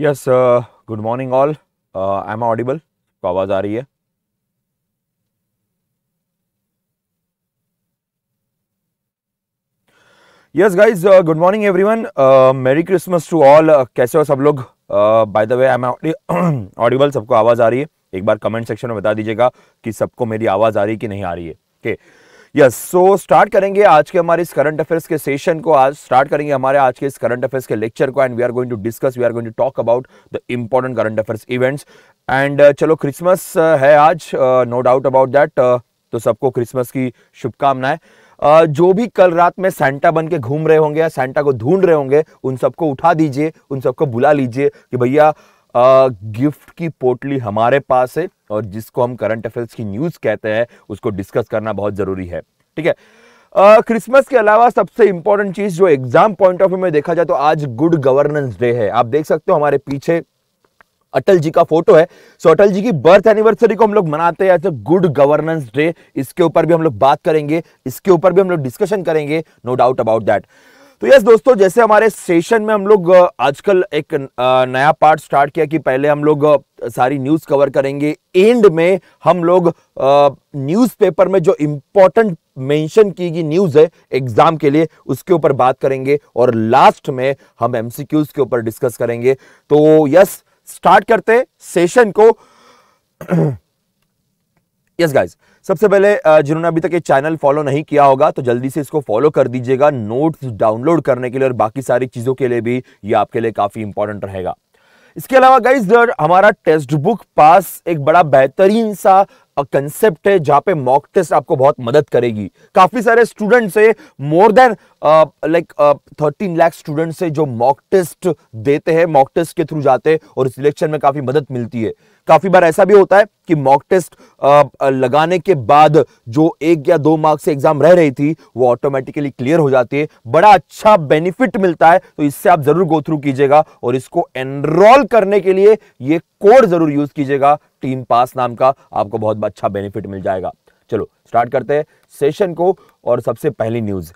Yes good morning all I am audible को आवाज़ आ रही है yes guys good morning every one merry Christmas to all कैसे हो सब लोग by the way I am audible सबको आवाज़ आ रही है एक बार कमेंट सेक्शन में बता दीजिएगा कि सबको मेरी आवाज़ आ रही है कि नहीं आ रही है okay okay. Yes so start करेंगे आज के हमारे इस करंट अफेयर्स के सेशन को आज स्टार्ट करेंगे हमारे आज के इस करंट अफेयर्स के लेक्चर को and we are going to discuss we are going to talk about the important current affairs events and चलो क्रिसमस uh, है आज नो डाउट अबाउट दैट तो सबको क्रिसमस की शुभकामनाएं Uh, जो भी कल रात में सेंटा बन के घूम रहे होंगे या सेंटा को ढूंढ रहे होंगे उन सबको उठा दीजिए उन सबको बुला लीजिए कि भैया गिफ्ट की पोटली हमारे पास है और जिसको हम करंट अफेयर्स की न्यूज़ कहते हैं उसको डिस्कस करना बहुत ज़रूरी है ठीक है क्रिसमस के अलावा सबसे इंपॉर्टेंट चीज़ जो एग्जाम पॉइंट ऑफ व्यू में देखा जाए तो आज गुड गवर्नेंस डे है आप देख सकते हो हमारे पीछे अटल जी का फोटो है सो अटल जी की बर्थ एनिवर्सरी को हम लोग मनाते हैं गुड गवर्नेंस डे इसके ऊपर भी हम लोग बात करेंगे इसके ऊपर भी हम लोग डिस्कशन करेंगे नो डाउट अबाउट दैट तो यस दोस्तों जैसे हमारे सेशन में हम लोग आजकल एक नया पार्ट स्टार्ट किया कि पहले हम लोग सारी न्यूज़ कवर करेंगे एंड में हम लोग न्यूज़पेपर में जो इंपॉर्टेंट मेंशन की गई न्यूज़ है एग्ज़ाम के लिए उसके ऊपर बात करेंगे और लास्ट में हम एमसीक्यूज के ऊपर डिस्कस करेंगे तो यस स्टार्ट करते सेशन को यस गाइज सबसे पहले जिन्होंने अभी तक ये चैनल फॉलो नहीं किया होगा तो जल्दी से इसको फॉलो कर दीजिएगा नोट्स डाउनलोड करने के लिए और बाकी सारी चीज़ों के लिए भी ये आपके लिए काफ़ी इंपॉर्टेंट रहेगा इसके अलावा गाइज हमारा टेस्ट बुक पास एक बड़ा बेहतरीन सा कंसेप्ट है जहां पे मॉक टेस्ट आपको बहुत मदद करेगी काफ़ी सारे स्टूडेंट्स से more than like thirteen lakh students से जो मॉक टेस्ट देते हैं मॉक टेस्ट के थ्रू जाते हैं और सिलेक्शन में काफ़ी मदद मिलती है काफी बार ऐसा भी होता है कि मॉक टेस्ट लगाने के बाद जो एक या दो मार्क्स से एग्जाम रह रही थी वो ऑटोमेटिकली क्लियर हो जाती है बड़ा अच्छा बेनिफिट मिलता है तो इससे आप जरूर गो थ्रू कीजिएगा और इसको एनरोल करने के लिए ये कोड जरूर यूज कीजिएगा टीम पास नाम का आपको बहुत अच्छा बेनिफिट मिल जाएगा चलो स्टार्ट करते हैं सेशन को और सबसे पहली न्यूज़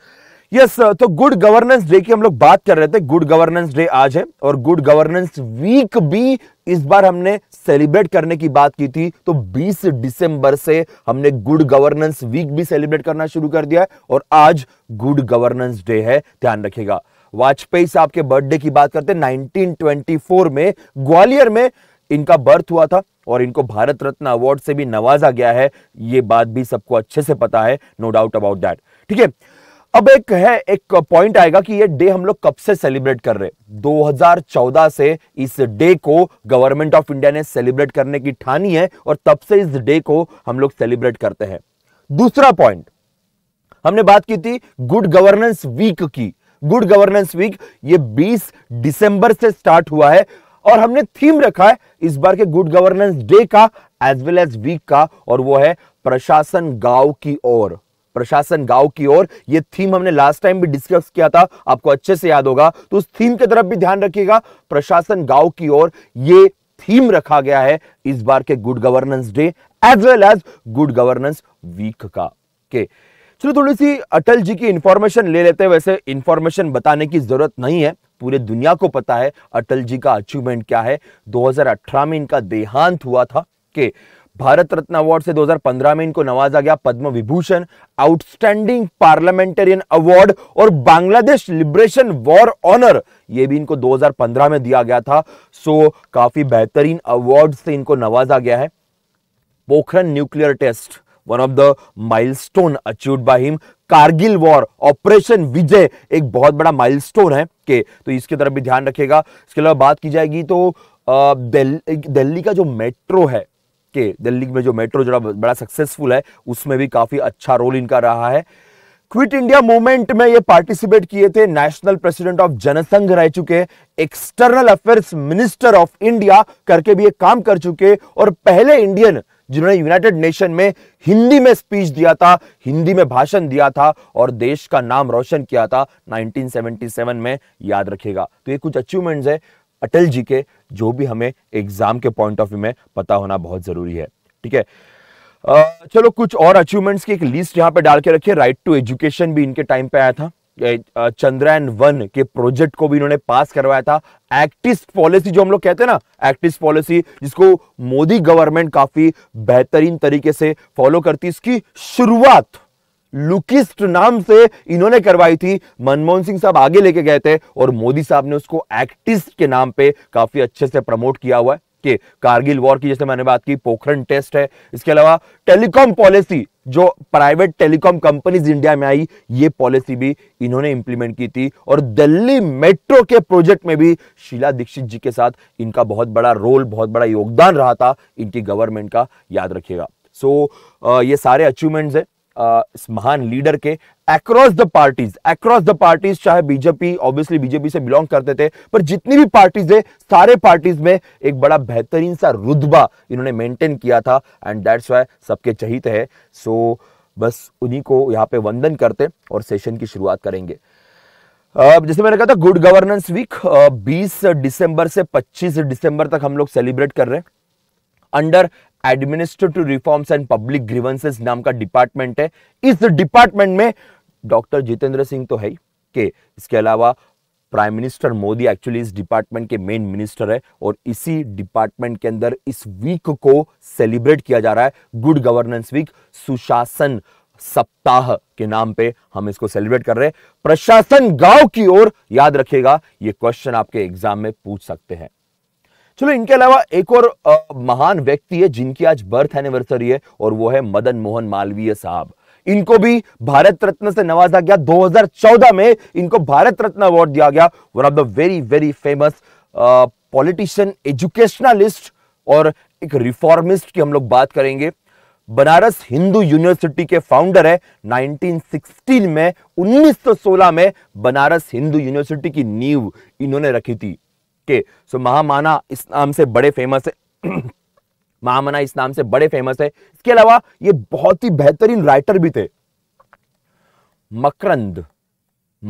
यस तो गुड गवर्नेंस डे की हम लोग बात कर रहे थे गुड गवर्नेंस डे आज है और गुड गवर्नेंस वीक भी इस बार हमने सेलिब्रेट करने की बात की थी तो 20 दिसंबर से हमने गुड गवर्नेंस वीक भी सेलिब्रेट करना शुरू कर दिया है और आज गुड गवर्नेंस डे है ध्यान रखिएगा वाजपेयी साहब के बर्थडे की बात करते नाइनटीन 1924 में ग्वालियर में इनका बर्थ हुआ था और इनको भारत रत्न अवार्ड से भी नवाजा गया है ये बात भी सबको अच्छे से पता है नो डाउट अबाउट दैट ठीक है अब एक है एक पॉइंट आएगा कि ये डे हम लोग कब से सेलिब्रेट कर रहे 2014 से इस डे को गवर्नमेंट ऑफ इंडिया ने सेलिब्रेट करने की ठानी है और तब से इस डे को हम लोग सेलिब्रेट करते हैं दूसरा पॉइंट हमने बात की थी गुड गवर्नेंस वीक की गुड गवर्नेंस वीक ये 20 दिसंबर से स्टार्ट हुआ है और हमने थीम रखा है इस बार के गुड गवर्नेंस डे का एज वेल एज वीक का और वो है प्रशासन गांव की ओर प्रशासन गांव की ओर ये थीम हमने लास्ट टाइम भी डिस्कस किया था आपको अच्छे से याद होगा तो उस थीम की तरफ भी ध्यान रखिएगा प्रशासन गांव की ओर ये थीम रखा गया है इस बार के good governance day as well as good governance week का के चलो थोड़ी सी अटल जी की इंफॉर्मेशन ले लेते हैं वैसे इंफॉर्मेशन बताने की जरूरत नहीं है पूरे दुनिया को पता है अटल जी का अचीवमेंट क्या है 2018 में इनका देहांत हुआ था के okay. भारत रत्न अवार्ड से 2015 में इनको नवाजा गया Padma Vibhushan outstanding parliamentarian award और बांग्लादेश लिबरेशन वॉर ऑनर ये भी इनको 2015 में दिया गया था सो काफी बेहतरीन अवार्ड से इनको नवाजा गया है Pokhran nuclear test one of the milestone achieve by him Kargil war operation Vijay एक बहुत बड़ा माइलस्टोन है के तो इसकी तरफ भी ध्यान रखेगा इसके अलावा बात की जाएगी तो दिल्ली का जो मेट्रो है के दिल्ली में जो मेट्रो जो बड़ा सक्सेसफुल है उसमें भी काफ़ी अच्छा रोल इनका रहा है क्विट इंडिया मूवमेंट में ये पार्टिसिपेट किए थे नेशनल प्रेसिडेंट ऑफ जनसंघ रह चुके external affairs minister of India करके भी ये काम कर चुके और पहले इंडियन जिन्होंने यूनाइटेड नेशन में हिंदी में स्पीच दिया था हिंदी में भाषण दिया था और देश का नाम रोशन किया था 1977 में याद रखेगा तो ये कुछ अचीवमेंट्स है अटल जी के जो भी हमें एग्जाम के पॉइंट ऑफ व्यू में पता होना बहुत जरूरी है ठीक है चलो कुछ और अचीवमेंट्स की एक लिस्ट यहाँ पे डाल के रखिए राइट टू एजुकेशन भी इनके टाइम पे आया था चंद्रयान वन के प्रोजेक्ट को भी इन्होंने पास करवाया था एक्टिस्ट पॉलिसी जो हम लोग कहते हैं ना एक्टिस्ट पॉलिसी जिसको मोदी गवर्नमेंट काफी बेहतरीन तरीके से फॉलो करती इसकी शुरुआत लुकिस्ट नाम से इन्होंने करवाई थी मनमोहन सिंह साहब आगे लेके गए थे और मोदी साहब ने उसको एक्टिस्ट के नाम पे काफी अच्छे से प्रमोट किया हुआ है कि कारगिल वॉर की जैसे मैंने बात की पोखरण टेस्ट है इसके अलावा टेलीकॉम पॉलिसी जो प्राइवेट टेलीकॉम कंपनीज इंडिया में आई ये पॉलिसी भी इन्होंने इंप्लीमेंट की थी और दिल्ली मेट्रो के प्रोजेक्ट में भी शीला दीक्षित जी के साथ इनका बहुत बड़ा रोल बहुत बड़ा योगदान रहा था इनकी गवर्नमेंट का याद रखिएगा सो so, ये सारे अचीवमेंट्स हैं इस महान लीडर के across the parties across the parties चाहे बीजेपी ऑब्वियसली बीजेपी से बिलोंग करते थे पर जितनी भी पार्टीज है सारे पार्टीज में एक बड़ा बेहतरीन सा रुतबा इन्होंने मेंटेन किया था एंड दैट्स वाई सबके चहित है सो so, बस उन्हीं को यहाँ पे वंदन करते और सेशन की शुरुआत करेंगे Uh, जैसे मैंने कहा था गुड गवर्नेंस वीक 20 दिसंबर से 25 दिसंबर तक हम लोग सेलिब्रेट कर रहे हैं under administrative reforms and public grievances नाम का डिपार्टमेंट है इस डिपार्टमेंट में डॉक्टर जितेंद्र सिंह तो है के इसके अलावा प्राइम मिनिस्टर मोदी एक्चुअली इस डिपार्टमेंट के मेन मिनिस्टर है और इसी डिपार्टमेंट के अंदर इस वीक को सेलिब्रेट किया जा रहा है गुड गवर्नेंस वीक सुशासन सप्ताह के नाम पे हम इसको सेलिब्रेट कर रहे हैं प्रशासन गांव की ओर याद रखिएगा ये क्वेश्चन आपके एग्जाम में पूछ सकते हैं चलो इनके अलावा एक और आ, महान व्यक्ति है जिनकी आज बर्थ एनिवर्सरी है और वो है मदन मोहन मालवीय साहब इनको भी भारत रत्न से नवाजा गया 2014 में इनको भारत रत्न अवार्ड दिया गया one of the very very famous politician educationalist और एक रिफॉर्मिस्ट की हम लोग बात करेंगे बनारस हिंदू यूनिवर्सिटी के फाउंडर है 1916 में 1916 में बनारस हिंदू यूनिवर्सिटी की नींव इन्होंने रखी थी के सो महामाना इस नाम से बड़े फेमस है महामाना इस नाम से बड़े फेमस है इसके अलावा ये बहुत ही बेहतरीन राइटर भी थे मकरंद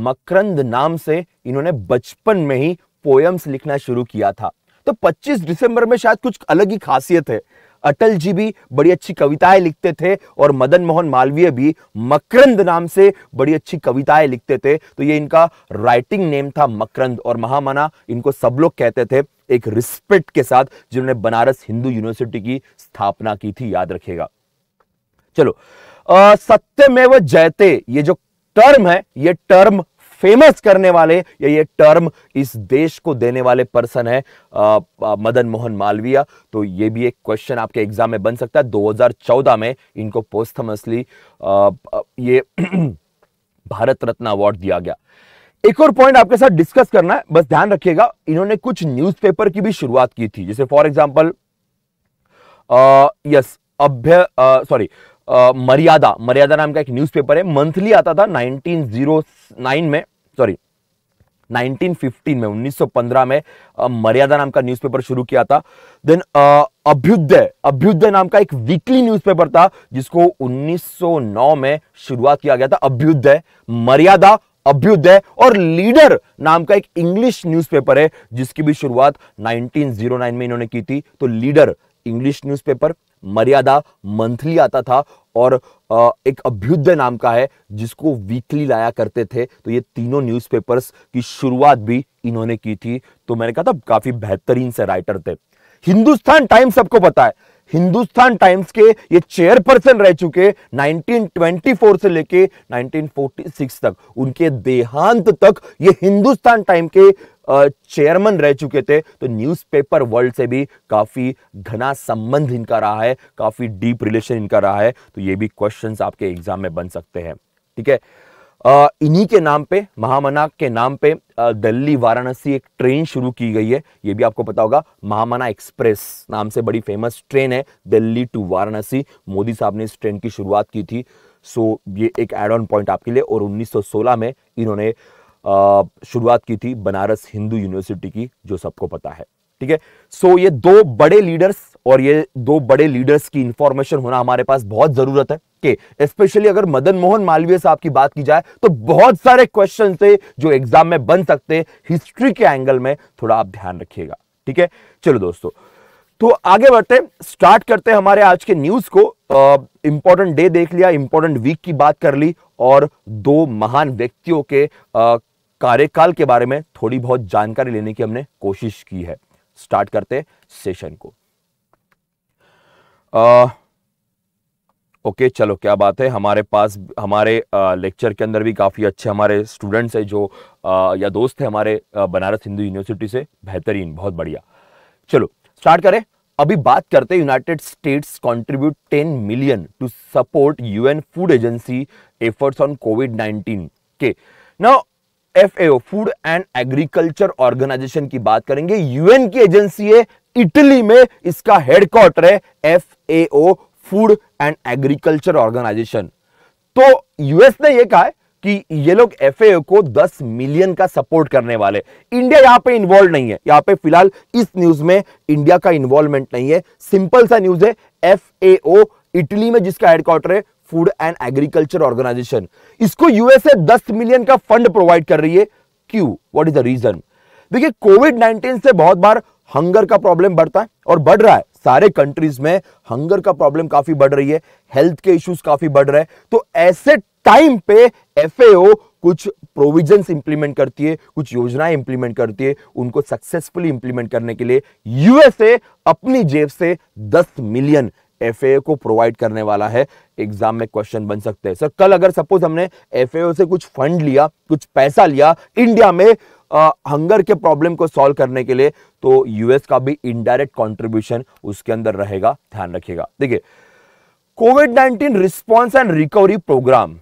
मकरंद नाम से इन्होंने बचपन में ही पोयम्स लिखना शुरू किया था तो 25 दिसंबर में शायद कुछ अलग ही खासियत है अटल जी भी बड़ी अच्छी कविताएं लिखते थे और मदन मोहन मालवीय भी मकरंद नाम से बड़ी अच्छी कविताएं लिखते थे तो ये इनका राइटिंग नेम था मकरंद और महामाना इनको सब लोग कहते थे एक रिस्पेक्ट के साथ जिन्होंने बनारस हिंदू यूनिवर्सिटी की स्थापना की थी याद रखेगा चलो सत्य सत्यमेव जयते ये जो टर्म है ये टर्म फेमस करने वाले या ये टर्म इस देश को देने वाले पर्सन है आ, आ, मदन मोहन मालवीय तो ये भी एक क्वेश्चन आपके एग्जाम में बन सकता है 2014 में इनको पोस्थमसली ये भारत रत्न अवार्ड दिया गया एक और पॉइंट आपके साथ डिस्कस करना है बस ध्यान रखिएगा इन्होंने कुछ न्यूज़पेपर की भी शुरुआत की थी जैसे फॉर एग्जाम्पल यस अभ्य सॉरी uh, मर्यादा मर्यादा नाम का एक न्यूज़पेपर है मंथली आता था 1909 में सॉरी 1915 में 1915 में मर्यादा नाम का न्यूज़पेपर शुरू किया था देन अभ्युदय अभ्युदय नाम का एक वीकली न्यूज़पेपर था जिसको 1909 में शुरुआत किया गया था अभ्युदय मर्यादा अभ्युदय और लीडर नाम का एक इंग्लिश न्यूज़पेपर है जिसकी भी शुरुआत 1909 में इन्होंने की थी तो leader English newspaper Maryada monthly आता था और एक अभ्युदय नाम का है जिसको वीकली लाया करते थे तो ये तीनों न्यूज़पेपर्स की शुरुआत भी इन्होंने की थी तो मैंने कहा था काफ़ी बेहतरीन से राइटर थे हिंदुस्तान टाइम्स सबको पता है हिंदुस्तान टाइम्स के ये चेयरपर्सन रह चुके 1924 से लेके 1946 तक उनके देहांत तक ये हिंदुस्तान टाइम के चेयरमैन रह चुके थे तो न्यूज़पेपर वर्ल्ड से भी काफ़ी घना संबंध इनका रहा है काफ़ी डीप रिलेशन इनका रहा है तो ये भी क्वेश्चंस आपके एग्जाम में बन सकते हैं ठीक है इन्हीं के नाम पे महामना के नाम पे दिल्ली वाराणसी एक ट्रेन शुरू की गई है ये भी आपको पता होगा महामना एक्सप्रेस नाम से बड़ी फेमस ट्रेन है दिल्ली टू वाराणसी मोदी साहब ने इस ट्रेन की शुरुआत की थी सो ये एक एड ऑन पॉइंट आपके लिए और 1916 में इन्होंने शुरुआत की थी बनारस हिंदू यूनिवर्सिटी की जो सबको पता है ठीक है सो ये दो बड़े लीडर्स और ये दो बड़े लीडर्स की इंफॉर्मेशन होना हमारे पास बहुत जरूरत है कि स्पेशली अगर मदन मोहन मालवीय साहब की बात की जाए तो बहुत सारे क्वेश्चन थे जो एग्जाम में बन सकते हिस्ट्री के एंगल में थोड़ा आप ध्यान रखिएगा ठीक है चलो दोस्तों तो आगे बढ़ते स्टार्ट करते हैं हमारे आज के न्यूज को इंपॉर्टेंट डे दे देख लिया इंपॉर्टेंट वीक की बात कर ली और दो महान व्यक्तियों के कार्यकाल के बारे में थोड़ी बहुत जानकारी लेने की हमने कोशिश की है स्टार्ट करते सेशन को आ, ओके चलो क्या बात है हमारे पास हमारे लेक्चर के अंदर भी काफ़ी अच्छे हमारे स्टूडेंट्स हैं जो आ, या दोस्त हैं हमारे बनारस हिंदू यूनिवर्सिटी से बेहतरीन बहुत बढ़िया चलो स्टार्ट करें अभी बात करते हैं United States contribute 10 million to support UN food agency efforts on COVID 19 के ना FAO food and agriculture organization की बात करेंगे यूएन की एजेंसी है इटली में इसका हेडक्वार्टर है FAO food and agriculture organization तो यूएस ने यह कहा कि ये लोग एफ को 10 मिलियन का सपोर्ट करने वाले इंडिया यहां पे इन्वॉल्व नहीं है यहां पे फिलहाल इस न्यूज में इंडिया का इन्वॉल्वमेंट नहीं है सिंपल सा न्यूज है एफ इटली में जिसका हेडक्वार्टर है फूड एंड एग्रीकल्चर ऑर्गेनाइजेशन इसको यूएसए 10 मिलियन का फंड प्रोवाइड कर रही है क्यों व्हाट इज द रीजन देखिए कोविड 19 से बहुत बार हंगर का प्रॉब्लम बढ़ता है और बढ़ रहा है सारे कंट्रीज में हंगर का प्रॉब्लम काफी बढ़ रही है हेल्थ के इश्यूज काफी बढ़ रहे हैं तो ऐसे टाइम पे एफ कुछ प्रोविजन इंप्लीमेंट करती है कुछ योजनाएं इंप्लीमेंट करती है उनको सक्सेसफुली इंप्लीमेंट करने के लिए यूएसए अपनी जेब से 10 मिलियन एफ को प्रोवाइड करने वाला है एग्जाम में क्वेश्चन बन सकते हैं सर कल अगर सपोज हमने एफ से कुछ फंड लिया कुछ पैसा लिया इंडिया में आ, हंगर के प्रॉब्लम को सॉल्व करने के लिए तो यूएस का भी इनडायरेक्ट कंट्रीब्यूशन उसके अंदर रहेगा ध्यान रखिएगा देखिए COVID 19 response and recovery program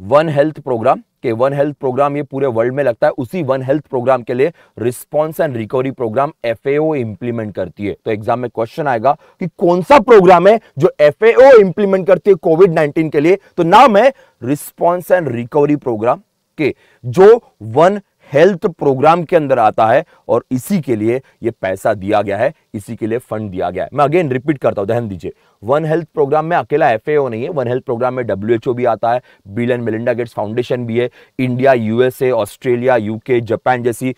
one health program के वन हेल्थ प्रोग्राम ये पूरे वर्ल्ड में लगता है उसी वन हेल्थ प्रोग्राम के लिए response and recovery program F implement करती है तो एग्जाम में क्वेश्चन आएगा कि कौन सा प्रोग्राम है जो एफ इंप्लीमेंट करती है कोविड नाइन्टीन के लिए तो नाम है रिस्पॉन्स एंड रिकवरी प्रोग्राम के जो वन हेल्थ प्रोग्राम के अंदर आता है और इसी के लिए ये पैसा दिया गया है इसी के लिए फंड दिया गया है मैं अगेन रिपीट करता हूं ध्यान दीजिए वन हेल्थ प्रोग्राम में अकेला एफ नहीं है वन हेल्थ प्रोग्राम में डब्ल्यू भी आता है Bill and Melinda Gates Foundation भी है India USA Australia UK Japan जैसी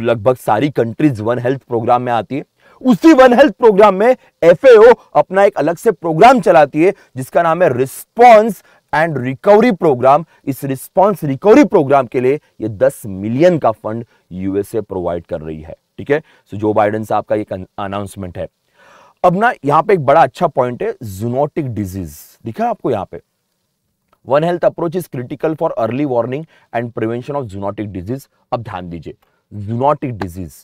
लगभग सारी कंट्रीज वन हेल्थ प्रोग्राम में आती है उसी वन हेल्थ प्रोग्राम में एफ अपना एक अलग से प्रोग्राम चलाती है जिसका नाम है रिस्पॉन्स एंड रिकवरी प्रोग्राम इस रिस्पांस रिकवरी प्रोग्राम के लिए ये 10 मिलियन का फंड यूएसए प्रोवाइड कर रही है ठीक है सो जो बाइडन साहब का एक अनाउंसमेंट है अब ना यहां पे एक बड़ा अच्छा पॉइंट है जूनोटिक डिजीज दिखा आपको यहां पे one health approach is critical for early warning and prevention of zoonotic disease अब ध्यान दीजिए zoonotic disease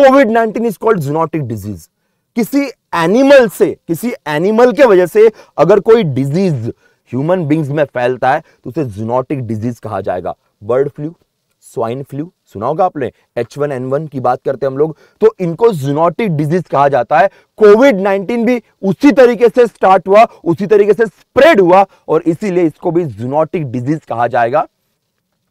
COVID nineteen is called zoonotic disease किसी एनिमल से किसी एनिमल के वजह से अगर कोई डिजीज ह्यूमन बींग्स में फैलता है तो उसे जूनोटिक डिजीज कहा जाएगा बर्ड फ्लू स्वाइन फ्लू सुना होगा आपने एच वन एन वन की बात करते हैं हम लोग तो इनको जूनोटिक डिजीज कहा जाता है कोविड नाइनटीन भी उसी तरीके से स्टार्ट हुआ उसी तरीके से स्प्रेड हुआ और इसीलिए इसको भी जूनोटिक डिजीज कहा जाएगा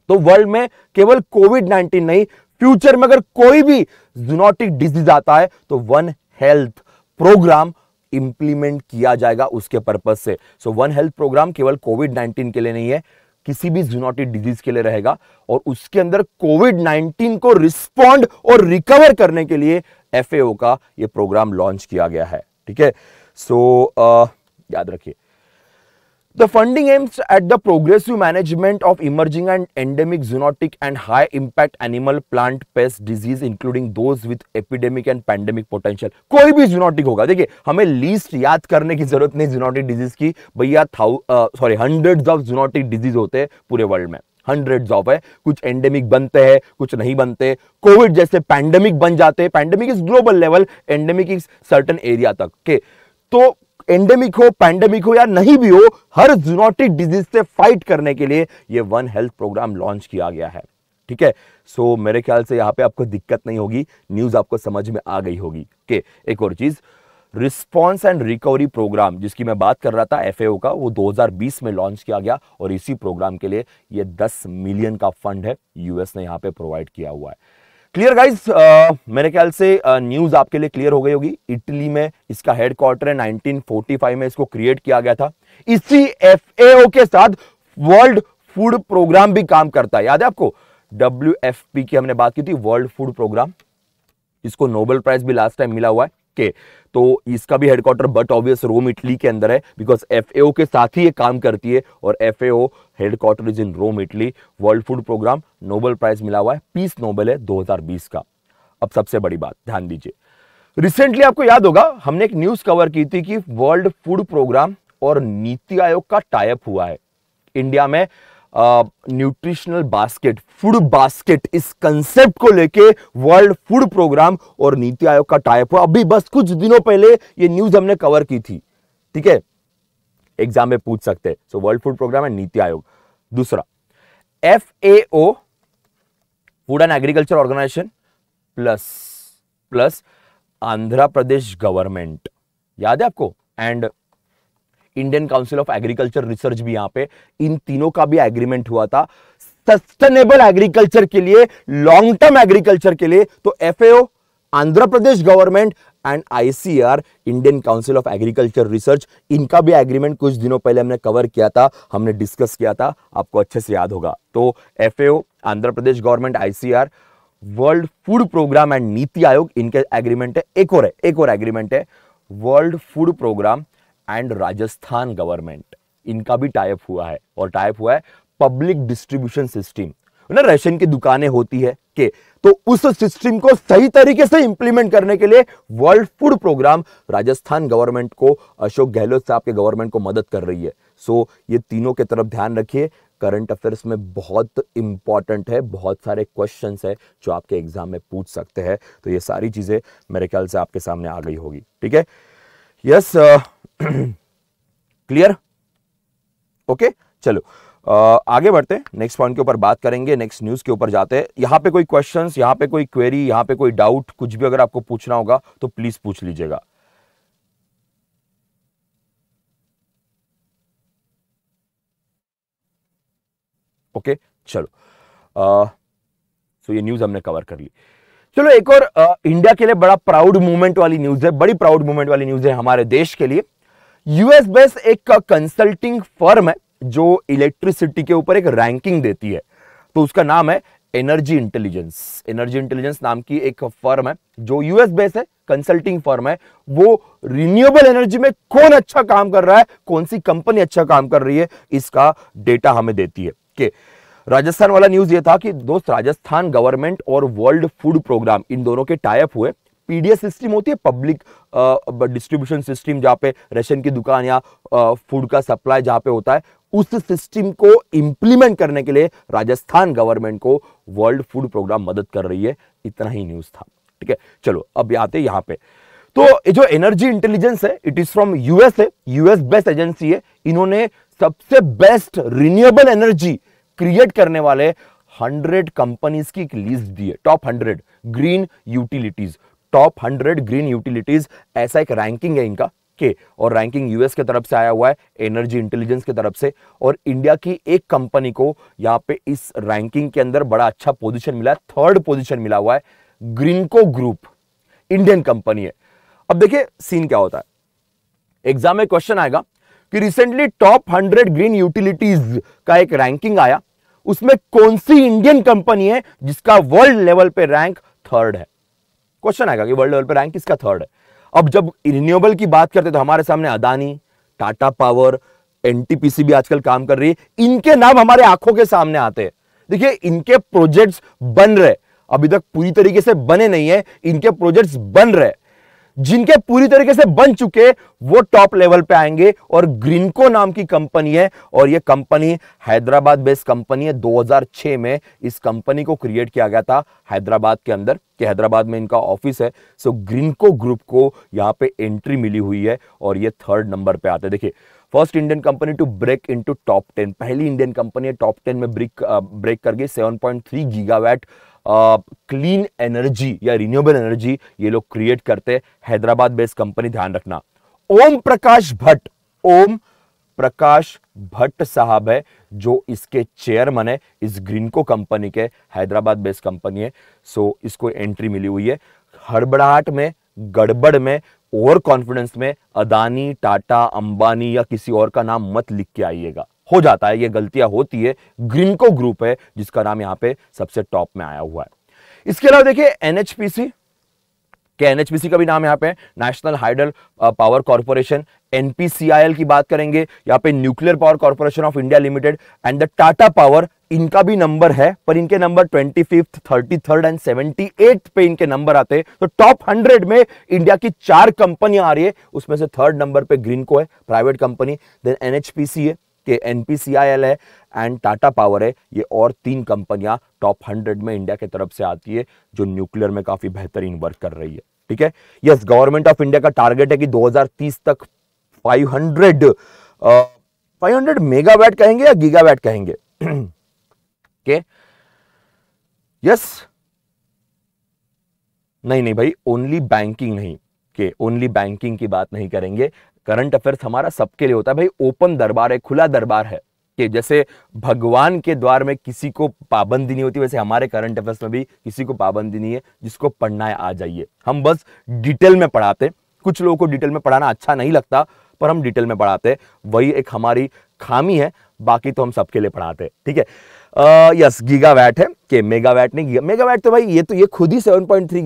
तो वर्ल्ड में केवल कोविड नाइनटीन नहीं फ्यूचर में अगर कोई भी जूनोटिक डिजीज आता है तो वन हेल्थ प्रोग्राम इंप्लीमेंट किया जाएगा उसके पर्पज से सो वन हेल्थ प्रोग्राम केवल कोविड नाइन्टीन के लिए नहीं है किसी भी जूनोटिक डिजीज के लिए रहेगा और उसके अंदर कोविड नाइनटीन को रिस्पॉन्ड और रिकवर करने के लिए एफ का ये प्रोग्राम लॉन्च किया गया है ठीक है सो याद रखिए The funding aims at the progressive management of emerging and endemic zoonotic and high impact animal plant pest disease including those with epidemic and pandemic potential. कोई भी zoonotic होगा देखिए हमें least याद करने की जरूरत नहीं zoonotic disease की भैया sorry hundreds of zoonotic disease होते हैं पूरे वर्ल्ड में हंड्रेड्स ऑफ है कुछ एंडेमिक बनते हैं कुछ नहीं बनते कोविड जैसे पैंडेमिक बन जाते हैं pandemic is global level endemic is certain area तक के तो एंडेमिक हो पैंडेमिक हो या नहीं भी हो हर जूनोटिक डिजीज से फाइट करने के लिए यह वन हेल्थ प्रोग्राम लॉन्च किया गया है ठीक है सो so, मेरे ख्याल से यहां पे आपको दिक्कत नहीं होगी न्यूज आपको समझ में आ गई होगी के एक और चीज़ रिस्पॉन्स एंड रिकवरी प्रोग्राम जिसकी मैं बात कर रहा था एफ का वो 2020 में लॉन्च किया गया और इसी प्रोग्राम के लिए ये 10 मिलियन का फंड है यूएस ने यहाँ पे प्रोवाइड किया हुआ है क्लियर गाइज uh, मेरे ख्याल से न्यूज uh, आपके लिए क्लियर हो गई होगी इटली में इसका हेडक्वार्टर है 1945 में इसको क्रिएट किया गया था इसी एफ के साथ वर्ल्ड फूड प्रोग्राम भी काम करता है याद है आपको डब्ल्यू की हमने बात की थी वर्ल्ड फूड प्रोग्राम इसको नोबेल प्राइज भी लास्ट टाइम मिला हुआ है के तो इसका भी headquarter but obvious Rome Italy के अंदर है बिकॉज एफ के साथ ही ये काम करती है और F headquarter is in Rome Italy world food program Nobel prize मिला हुआ है पीस नोबल है 2020 का अब सबसे बड़ी बात ध्यान दीजिए रिसेंटली आपको याद होगा हमने एक न्यूज कवर की थी कि वर्ल्ड फूड प्रोग्राम और नीति आयोग का टाइप हुआ है इंडिया में न्यूट्रिशनल बास्केट फूड बास्केट इस कंसेप्ट को लेके वर्ल्ड फूड प्रोग्राम और नीति आयोग का टाइप हुआ अभी बस कुछ दिनों पहले ये न्यूज हमने कवर की थी ठीक है एग्जाम में पूछ सकते हैं so world food program and NITI Aayog दूसरा F A O food and agriculture organization plus plus Andhra Pradesh government याद है आपको and Indian council of agriculture research भी यहां पे इन तीनों का भी एग्रीमेंट हुआ था सस्टेनेबल एग्रीकल्चर के लिए लॉन्ग टर्म एग्रीकल्चर के लिए तो F Andhra Pradesh government and ICR Indian council of agriculture research इनका भी एग्रीमेंट कुछ दिनों पहले हमने कवर किया था हमने डिस्कस किया था आपको अच्छे से याद होगा तो F Andhra Pradesh government ICR world food program and NITI Aayog इनके एग्रीमेंट है एक और है एक और एग्रीमेंट है world food program and Rajasthan government इनका भी टाइप हुआ है और टाइप हुआ है पब्लिक डिस्ट्रीब्यूशन सिस्टम ना राशन की दुकानें होती है के तो उस सिस्टम को सही तरीके से इंप्लीमेंट करने के लिए world food program Rajasthan government को अशोक गहलोत साहब के गवर्नमेंट को मदद कर रही है सो ये तीनों के तरफ ध्यान रखिए करंट अफेयर्स में बहुत इंपॉर्टेंट है बहुत सारे क्वेश्चन है जो आपके एग्जाम में पूछ सकते हैं तो ये सारी चीज़ें मेरे ख्याल से आपके सामने आ गई होगी ठीक है yes yes, uh, clear okay चलो Uh, आगे बढ़ते हैं नेक्स्ट पॉइंट के ऊपर बात करेंगे नेक्स्ट न्यूज़ के ऊपर जाते हैं यहाँ पे कोई क्वेश्चंस यहाँ पे कोई क्वेरी यहाँ पे कोई डाउट कुछ भी अगर आपको पूछना होगा तो प्लीज पूछ लीजिएगा ओके okay, चलो सो uh, so ये न्यूज़ हमने कवर कर ली चलो एक और uh, इंडिया के लिए बड़ा प्राउड मूवमेंट वाली न्यूज़ है बड़ी प्राउड मूवमेंट वाली न्यूज़ है हमारे देश के लिए यूएस बेस एक कंसल्टिंग फर्म है जो इलेक्ट्रिसिटी के ऊपर एक रैंकिंग देती है तो उसका नाम है एनर्जी इंटेलिजेंस एनर्जी इंटेलिजेंस नाम की एक फर्म है जो यूएस बेस है कंसल्टिंग फर्म है वो रिन्यूएबल एनर्जी में कौन अच्छा काम कर रहा है कौन सी कंपनी अच्छा काम कर रही है इसका डेटा हमें देती है के राजस्थान वाला न्यूज ये था कि दोस्त राजस्थान गवर्नमेंट और वर्ल्ड फूड प्रोग्राम इन दोनों के टाइप हुए पीडीएस सिस्टम होती है पब्लिक डिस्ट्रीब्यूशन सिस्टम जहाँ पे रेशन की दुकान या फूड का सप्लाई जहाँ पे होता है उस सिस्टम को इंप्लीमेंट करने के लिए राजस्थान गवर्नमेंट को वर्ल्ड फूड प्रोग्राम मदद कर रही है इतना ही न्यूज़ था ठीक है चलो अब आते यहाँ पे तो ये जो एनर्जी इंटेलिजेंस है इट इज़ फ्रॉम यूएस है यूएस बेस्ट एजेंसी है इन्होंने सबसे बेस्ट रिन्यूएबल एनर्जी क्रिएट करने वाले हंड्रेड कंपनीज की एक लिस्ट दी है top hundred green utilities top hundred green utilities ऐसा एक रैंकिंग है इनका के और रैंकिंग यूएस के तरफ से आया हुआ है एनर्जी इंटेलिजेंस की तरफ से और इंडिया की एक कंपनी को यहाँ पे इस रैंकिंग के अंदर बड़ा अच्छा पोजिशन मिला है थर्ड पोजिशन मिला हुआ है ग्रीनको ग्रुप इंडियन कंपनी है अब देखिए सीन क्या होता है एग्जाम में क्वेश्चन आएगा कि recently top hundred green utilities का एक रैंकिंग आया उसमें कौन सी इंडियन कंपनी है जिसका वर्ल्ड लेवल पे रैंक थर्ड है क्वेश्चन आएगा कि वर्ल्ड लेवल पर रैंक किसका थर्ड है अब जब रिन्यूएबल की बात करते तो हमारे सामने अदानी टाटा पावर एनटीपीसी भी आजकल काम कर रही है इनके नाम हमारे आंखों के सामने आते हैं देखिए इनके प्रोजेक्ट्स बन रहे अभी तक पूरी तरीके से बने नहीं है इनके प्रोजेक्ट्स बन रहे जिनके पूरी तरीके से बन चुके वो टॉप लेवल पे आएंगे और ग्रीनको नाम की कंपनी है और ये कंपनी हैदराबाद बेस्ड कंपनी है 2006 में इस कंपनी को क्रिएट किया गया था हैदराबाद के अंदर कि हैदराबाद में इनका ऑफिस है सो ग्रीनको ग्रुप को यहाँ पे एंट्री मिली हुई है और ये थर्ड नंबर पे आते हैं देखिए first Indian company to break into top ten पहली इंडियन कंपनी है टॉप टेन में ब्रिक ब्रेक गई seven point three gigawatt clean energy या रिन्यूएबल एनर्जी ये लोग क्रिएट करते हैदराबाद बेस्ड कंपनी ध्यान रखना ओम प्रकाश भट्ट ओम प्रकाश भट्ट साहब है जो इसके चेयरमैन है इस ग्रीनको कंपनी के हैदराबाद बेस्ड कंपनी है सो इसको एंट्री मिली हुई है हड़बड़ाहट में गड़बड़ में ओवर कॉन्फिडेंस में अदानी टाटा अंबानी या किसी और का नाम मत लिख के आइएगा हो जाता है ये गलतियां होती है ग्रीनको ग्रुप है जिसका नाम यहां पे सबसे टॉप में आया हुआ है इसके अलावा देखिए एनएचपीसी के एनएचपीसी का भी नाम यहां पे national hydel power corporation NPCIL की बात करेंगे यहां पे nuclear power corporation of India limited and the Tata power इनका भी नंबर है पर इनके number twenty fifth thirty third and seventy eight पे इनके नंबर आते हैं तो टॉप हंड्रेड में इंडिया की चार कंपनियां आ रही है उसमें से थर्ड नंबर पे ग्रीनको है प्राइवेट कंपनी देन एनएचपीसी है के एनपीसीआईएल है एंड टाटा पावर है ये और तीन कंपनियां टॉप हंड्रेड में इंडिया के तरफ से आती है जो न्यूक्लियर में काफ़ी बेहतरीन वर्क कर रही है ठीक है यस गवर्नमेंट ऑफ इंडिया का टारगेट है कि 2030 तक 500 आ, 500 मेगावाट कहेंगे या गीगावाट कहेंगे के यस नहीं नहीं भाई ओनली बैंकिंग नहीं के ओनली बैंकिंग की बात नहीं करेंगे करंट अफेयर्स हमारा सबके लिए होता है भाई ओपन दरबार है खुला दरबार है कि जैसे भगवान के द्वार में किसी को पाबंदी नहीं होती वैसे हमारे करंट अफेयर्स में भी किसी को पाबंदी नहीं है जिसको पढ़ना है आ जाइए हम बस डिटेल में पढ़ाते कुछ लोगों को डिटेल में पढ़ाना अच्छा नहीं लगता पर हम डिटेल में पढ़ाते वही एक हमारी खामी है बाकी तो हम सबके लिए पढ़ाते ठीक है यस गीगावैट है के मेगावैट नहीं गीगा मेगावैट वैट तो भाई ये तो ये खुद ही 7.3 पॉइंट थ्री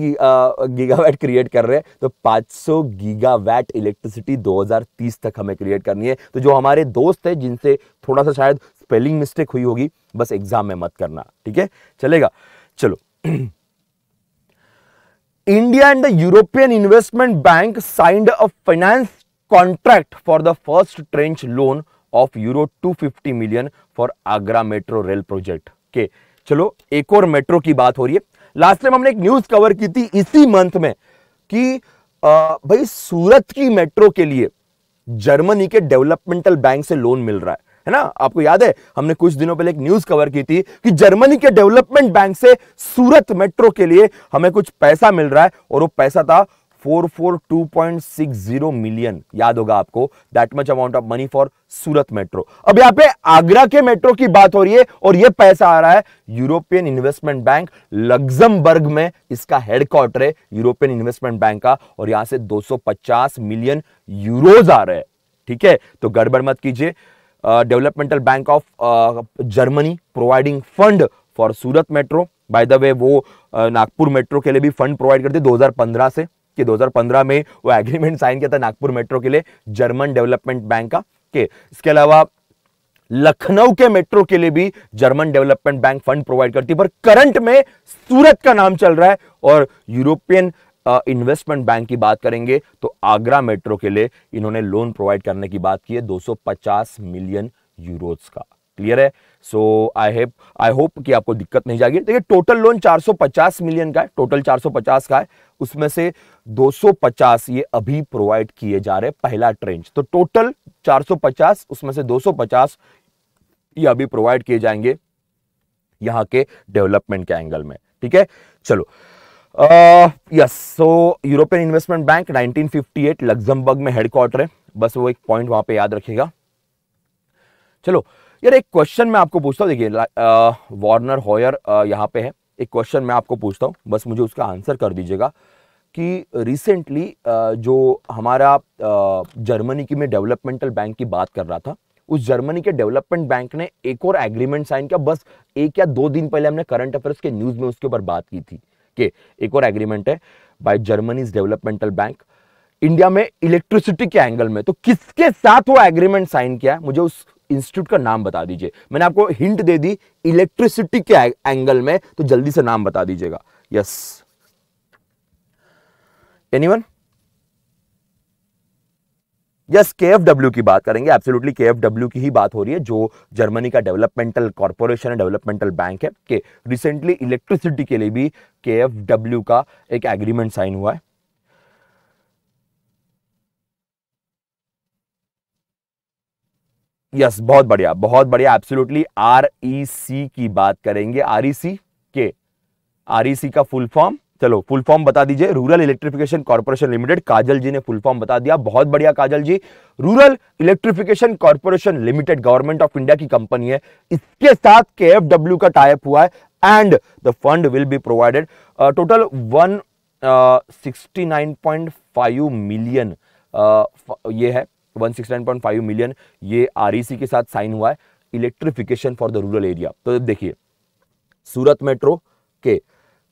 गीगा क्रिएट कर रहे हैं तो 500 गीगा वैट इलेक्ट्रिसिटी 2030 तक हमें क्रिएट करनी है तो जो हमारे दोस्त हैं जिनसे थोड़ा सा शायद स्पेलिंग मिस्टेक हुई होगी बस एग्जाम में मत करना ठीक है चलेगा चलो India and the European investment bank signed a finance contract for the first tranche loan of euro 250 million for Agra metro rail project के चलो एक और मेट्रो की बात हो रही है लास्ट टाइम हमने एक न्यूज कवर की थी इसी मंथ में कि आ, भाई सूरत की मेट्रो के लिए जर्मनी के डेवलपमेंटल बैंक से लोन मिल रहा है है ना आपको याद है हमने कुछ दिनों पहले एक न्यूज कवर की थी कि जर्मनी के डेवलपमेंट बैंक से सूरत मेट्रो के लिए हमें कुछ पैसा मिल रहा है और वो पैसा था 442.60 मिलियन याद होगा आपको that much amount of money for Surat metro अब यहां पे आगरा के मेट्रो की बात हो रही है और ये पैसा आ रहा है यूरोपियन इन्वेस्टमेंट बैंक लग्जमबर्ग में इसका हेडक्वार्टर है यूरोपियन इन्वेस्टमेंट बैंक का और यहां से 250 मिलियन यूरोज आ रहे हैं ठीक है तो गड़बड़ मत कीजिए developmental bank of Germany providing fund for Surat metro by the way वो नागपुर मेट्रो के लिए भी फंड प्रोवाइड करते 2015 से कि 2015 में वो एग्रीमेंट साइन किया था नागपुर मेट्रो के लिए जर्मन डेवलपमेंट बैंक का के इसके अलावा लखनऊ के मेट्रो के लिए भी German development bank fund provide करती पर करंट में सूरत का नाम चल रहा है और यूरोपियन इन्वेस्टमेंट बैंक की बात करेंगे तो आगरा मेट्रो के लिए इन्होंने लोन प्रोवाइड करने की बात की है 250 मिलियन यूरोस का क्लियर है सो आई हैव आई होप कि आपको दिक्कत नहीं जाएगी देखिए टोटल लोन 450 मिलियन का है टोटल 450 का है उसमें से 250 ये अभी प्रोवाइड किए जा रहे पहला ट्रेंच तो टोटल 450 उसमें से 250 ये अभी प्रोवाइड किए जाएंगे यहां के डेवलपमेंट के एंगल में ठीक है चलो yes so European investment bank 1958 Luxembourg में हेडक्वार्टर है बस वो एक पॉइंट वहां पे याद रखेगा चलो यार एक क्वेश्चन मैं आपको पूछता हूँ देखिए वार्नर हॉयर यहाँ पे है एक क्वेश्चन मैं आपको पूछता हूँ बस मुझे उसका आंसर कर दीजिएगा कि रिसेंटली जो हमारा जर्मनी की मैं डेवलपमेंटल बैंक की बात कर रहा था उस जर्मनी के डेवलपमेंट बैंक ने एक और एग्रीमेंट साइन किया बस एक या दो दिन पहले हमने करंट अफेयर्स के न्यूज़ में उसके ऊपर बात की थी कि एक और एग्रीमेंट है by Germany's developmental bank India में इलेक्ट्रिसिटी के एंगल में तो किसके साथ वो एग्रीमेंट साइन किया मुझे उस इंस्टीट्यूट का नाम बता दीजिए मैंने आपको हिंट दे दी इलेक्ट्रिसिटी के एंगल में तो जल्दी से नाम बता दीजिएगा yes anyone yes K F W की बात करेंगे एब्सोल्युटली के एफ डब्ल्यू की ही बात हो रही है जो जर्मनी का डेवलपमेंटल कॉर्पोरेशन है डेवलपमेंटल बैंक है के रिसेंटली इलेक्ट्रिसिटी के लिए भी के एफ डब्ल्यू का एक एग्रीमेंट साइन हुआ है यस yes, बहुत बढ़िया बहुत बढ़िया एब्सोल्युटली आरईसी e की बात करेंगे आरईसी e के आरईसी e का फुल फॉर्म चलो फुल फॉर्म बता दीजिए rural electrification corporation limited Kajal ji ने फुल फॉर्म बता दिया बहुत बढ़िया Kajal ji rural electrification corporation limited government of India की कंपनी है इसके साथ के का टाइप हुआ है and the fund will be provided total one sixty nine point five million ये है one sixty nine point five million ये आर e के साथ साइन हुआ है electrification for the rural area तो देखिए सूरत मेट्रो के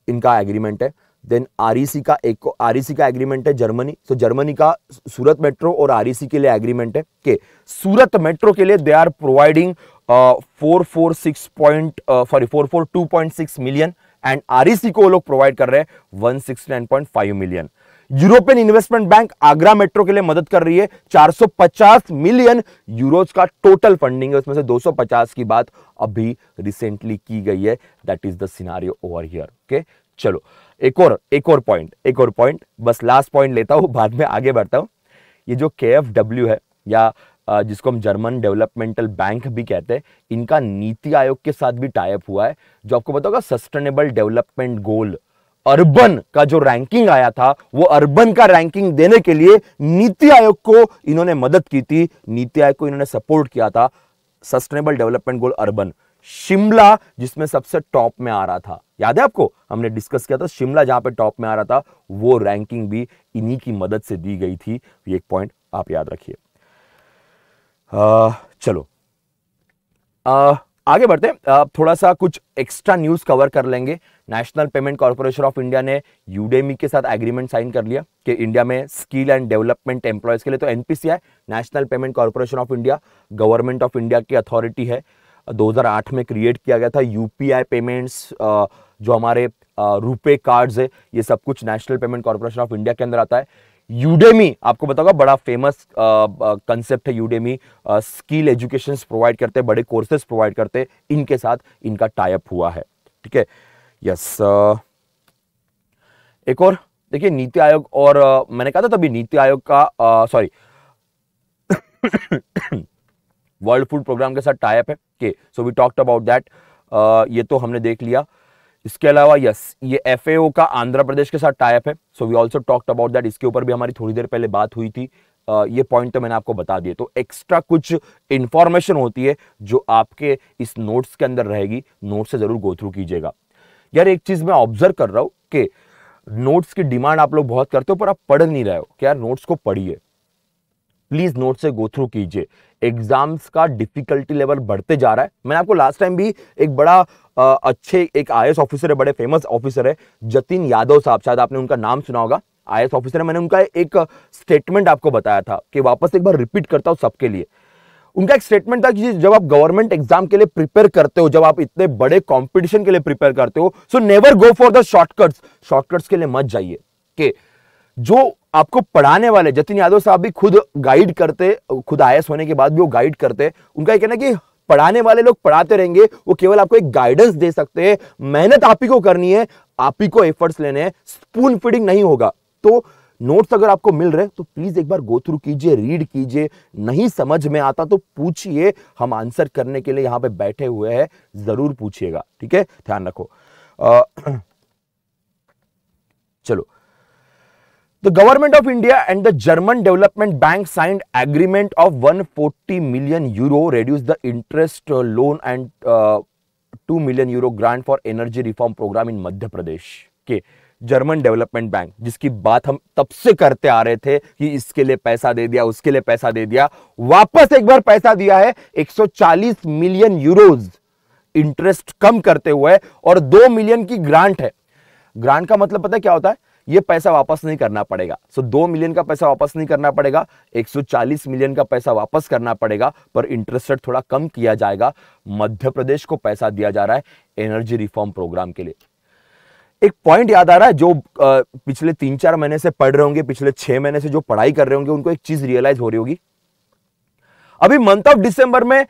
इनका एग्रीमेंट है देन आरईसी e का एक आरईसी e का एग्रीमेंट है जर्मनी सो so, जर्मनी का सूरत मेट्रो और आरईसी e के लिए एग्रीमेंट है के सूरत मेट्रो के लिए they are providing four four six point sorry four four two point six million and REC को वो लोग प्रोवाइड कर रहे हैं one six nine point five million European investment bank Agra metro के लिए मदद कर रही है 450 मिलियन यूरोज का टोटल फंडिंग है उसमें से 250 की बात अभी रिसेंटली की गई है that is the scenario over here okay चलो एक और एक और पॉइंट एक और पॉइंट बस लास्ट पॉइंट लेता हूं बाद में आगे बढ़ता हूं ये जो के है या जिसको हम जर्मन डेवलपमेंटल बैंक भी कहते हैं इनका नीति आयोग के साथ भी टाइप हुआ है जो आपको बताओगा सस्टेनेबल डेवलपमेंट गोल अर्बन का जो रैंकिंग आया था वो अर्बन का रैंकिंग देने के लिए नीति आयोग को इन्होंने मदद की थी नीति आयोग को इन्होंने सपोर्ट किया था sustainable development goal urban Shimla जिसमें सबसे टॉप में आ रहा था याद है आपको हमने डिस्कस किया था शिमला जहां पे टॉप में आ रहा था वो रैंकिंग भी इन्हीं की मदद से दी गई थी एक पॉइंट आप याद रखिए चलो आ, आगे बढ़ते थोड़ा सा कुछ एक्स्ट्रा न्यूज कवर कर लेंगे national payment corporation of India ने यूडेमी के साथ एग्रीमेंट साइन कर लिया कि इंडिया में स्किल एंड डेवलपमेंट एम्प्लॉयज़ के लिए तो NPCI national payment corporation of India government of India की अथॉरिटी है 2008 में क्रिएट किया गया था यूपीआई पेमेंट्स जो हमारे रुपे कार्ड्स है ये सब कुछ national payment corporation of India के अंदर आता है यूडेमी आपको बताऊंगा बड़ा फेमस कंसेप्ट है यूडेमी स्किल एजुकेशन प्रोवाइड करते बड़े कोर्सेज प्रोवाइड करते इनके साथ इनका टाइप हुआ है ठीक है यस एक और देखिए नीति आयोग और आ, मैंने कहा था तभी नीति आयोग का सॉरी वर्ल्ड फूड प्रोग्राम के साथ टाइप है के so we talked about that ये तो हमने देख लिया इसके अलावा यस ये एफ का आंध्र प्रदेश के साथ टाइप है so we also talked about that इसके ऊपर भी हमारी थोड़ी देर पहले बात हुई थी ये पॉइंट तो मैंने आपको बता दिए तो एक्स्ट्रा कुछ इंफॉर्मेशन होती है जो आपके इस नोट्स के अंदर रहेगी नोट से जरूर गो थ्रू कीजिएगा यार एक चीज मैं ऑब्जर्व कर रहा हूँ कि नोट्स की डिमांड आप लोग बहुत करते हो पर आप पढ़ नहीं रहे हो कि यार नोट्स को पढ़िए प्लीज नोट से गो थ्रू कीजिए एग्जाम्स का डिफिकल्टी लेवल बढ़ते जा रहा है मैंने आपको लास्ट टाइम भी एक बड़ा आ, अच्छे एक आई ऑफिसर है बड़े फेमस ऑफिसर है जतिन यादव साहब शायद आपने उनका नाम सुना होगा आई ऑफिसर है मैंने उनका एक स्टेटमेंट आपको बताया था कि वापस एक बार रिपीट करता हूँ सबके लिए उनका एक स्टेटमेंट था कि जब आप गवर्नमेंट एग्जाम के लिए प्रिपेयर करते हो जब आप इतने बड़े कॉम्पिटिशन के लिए प्रिपेयर करते हो so never go for the shortcuts shortcuts के लिए मत जाइए के जो आपको पढ़ाने वाले जतिन यादव साहब भी खुद गाइड करते खुद आई होने के बाद भी वो गाइड करते उनका कहना कि पढ़ाने वाले लोग पढ़ाते रहेंगे वो केवल आपको एक गाइडेंस दे सकते हैं मेहनत आप ही को करनी है आप ही को एफर्ट्स लेने हैं स्पून फीडिंग नहीं होगा तो नोट्स अगर आपको मिल रहे तो प्लीज एक बार गो थ्रू कीजिए रीड कीजिए नहीं समझ में आता तो पूछिए हम आंसर करने के लिए यहां पे बैठे हुए हैं जरूर पूछिएगा ठीक है ध्यान रखो चलो the government of India and the German development bank signed agreement of 140 million euro reduce the interest loan and two million euro grant for energy reform program in Madhya Pradesh के okay. जर्मन डेवलपमेंट बैंक जिसकी बात हम तब से करते आ रहे थे कि इसके लिए पैसा दे दिया उसके लिए पैसा दे दिया वापस एक बार पैसा दिया है 140 मिलियन यूरोज इंटरेस्ट कम करते हुए और दो मिलियन की ग्रांट है ग्रांट का मतलब पता है क्या होता है ये पैसा वापस नहीं करना पड़ेगा सो so, दो मिलियन का पैसा वापस नहीं करना पड़ेगा 140 मिलियन का पैसा वापस करना पड़ेगा पर इंटरेस्ट रेट थोड़ा कम किया जाएगा मध्य प्रदेश को पैसा दिया जा रहा है एनर्जी रिफॉर्म प्रोग्राम के लिए एक पॉइंट याद आ रहा है जो पिछले तीन चार महीने से पढ़ रहे होंगे पिछले छह महीने से जो पढ़ाई कर रहे होंगे उनको एक चीज रियलाइज हो रही होगी अभी मंथ ऑफ दिसंबर में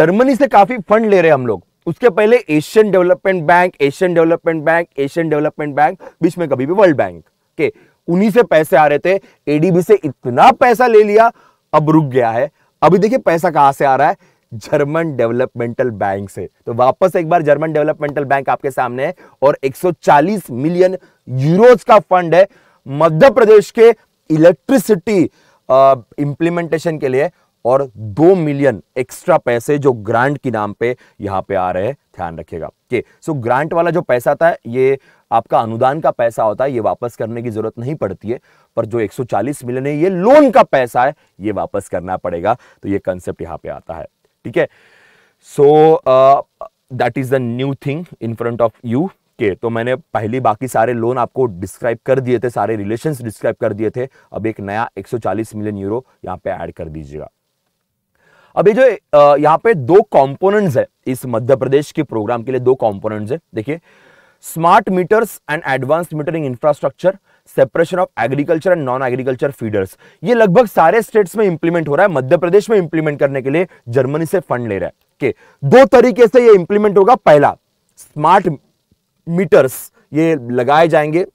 जर्मनी से काफी फंड ले रहे हैं हम लोग उसके पहले Asian development bank Asian development bank Asian development bank बीच में कभी भी वर्ल्ड बैंक के उन्हीं से पैसे आ रहे थे एडीबी से इतना पैसा ले लिया अब रुक गया है अभी देखिए पैसा कहां से आ रहा है जर्मन डेवलपमेंटल बैंक से तो वापस एक बार जर्मन डेवलपमेंटल बैंक आपके सामने है और 140 मिलियन यूरोज का फंड है मध्य प्रदेश के इलेक्ट्रिसिटी इंप्लीमेंटेशन के लिए और दो मिलियन एक्स्ट्रा पैसे जो ग्रांट के नाम पे यहां पे आ रहे हैं ध्यान रखिएगा के सो ग्रांट वाला जो पैसा आता है ये आपका अनुदान का पैसा होता है ये वापस करने की जरूरत नहीं पड़ती है पर जो 140 मिलियन है ये लोन का पैसा है ये वापस करना पड़ेगा तो ये कंसेप्ट यहां पे आता है ठीक है so that is the new thing in front of you के तो मैंने पहली बाकी सारे लोन आपको डिस्क्राइब कर दिए थे सारे रिलेशंस डिस्क्राइब कर दिए थे अब एक नया 140 मिलियन यूरो यहाँ पे ऐड कर दीजिएगा अभी जो uh, यहाँ पे दो कंपोनेंट्स है इस मध्य प्रदेश के प्रोग्राम के लिए दो कंपोनेंट्स है देखिए smart meters and advance metering infrastructure separation of agriculture and non agriculture feeders ये लगभग सारे स्टेट्स में इंप्लीमेंट हो रहा है मध्य प्रदेश में इंप्लीमेंट करने के लिए जर्मनी से फंड ले रहा है के दो तरीके से ये इंप्लीमेंट होगा पहला स्मार्ट मीटर्स ये लगाए जाएंगे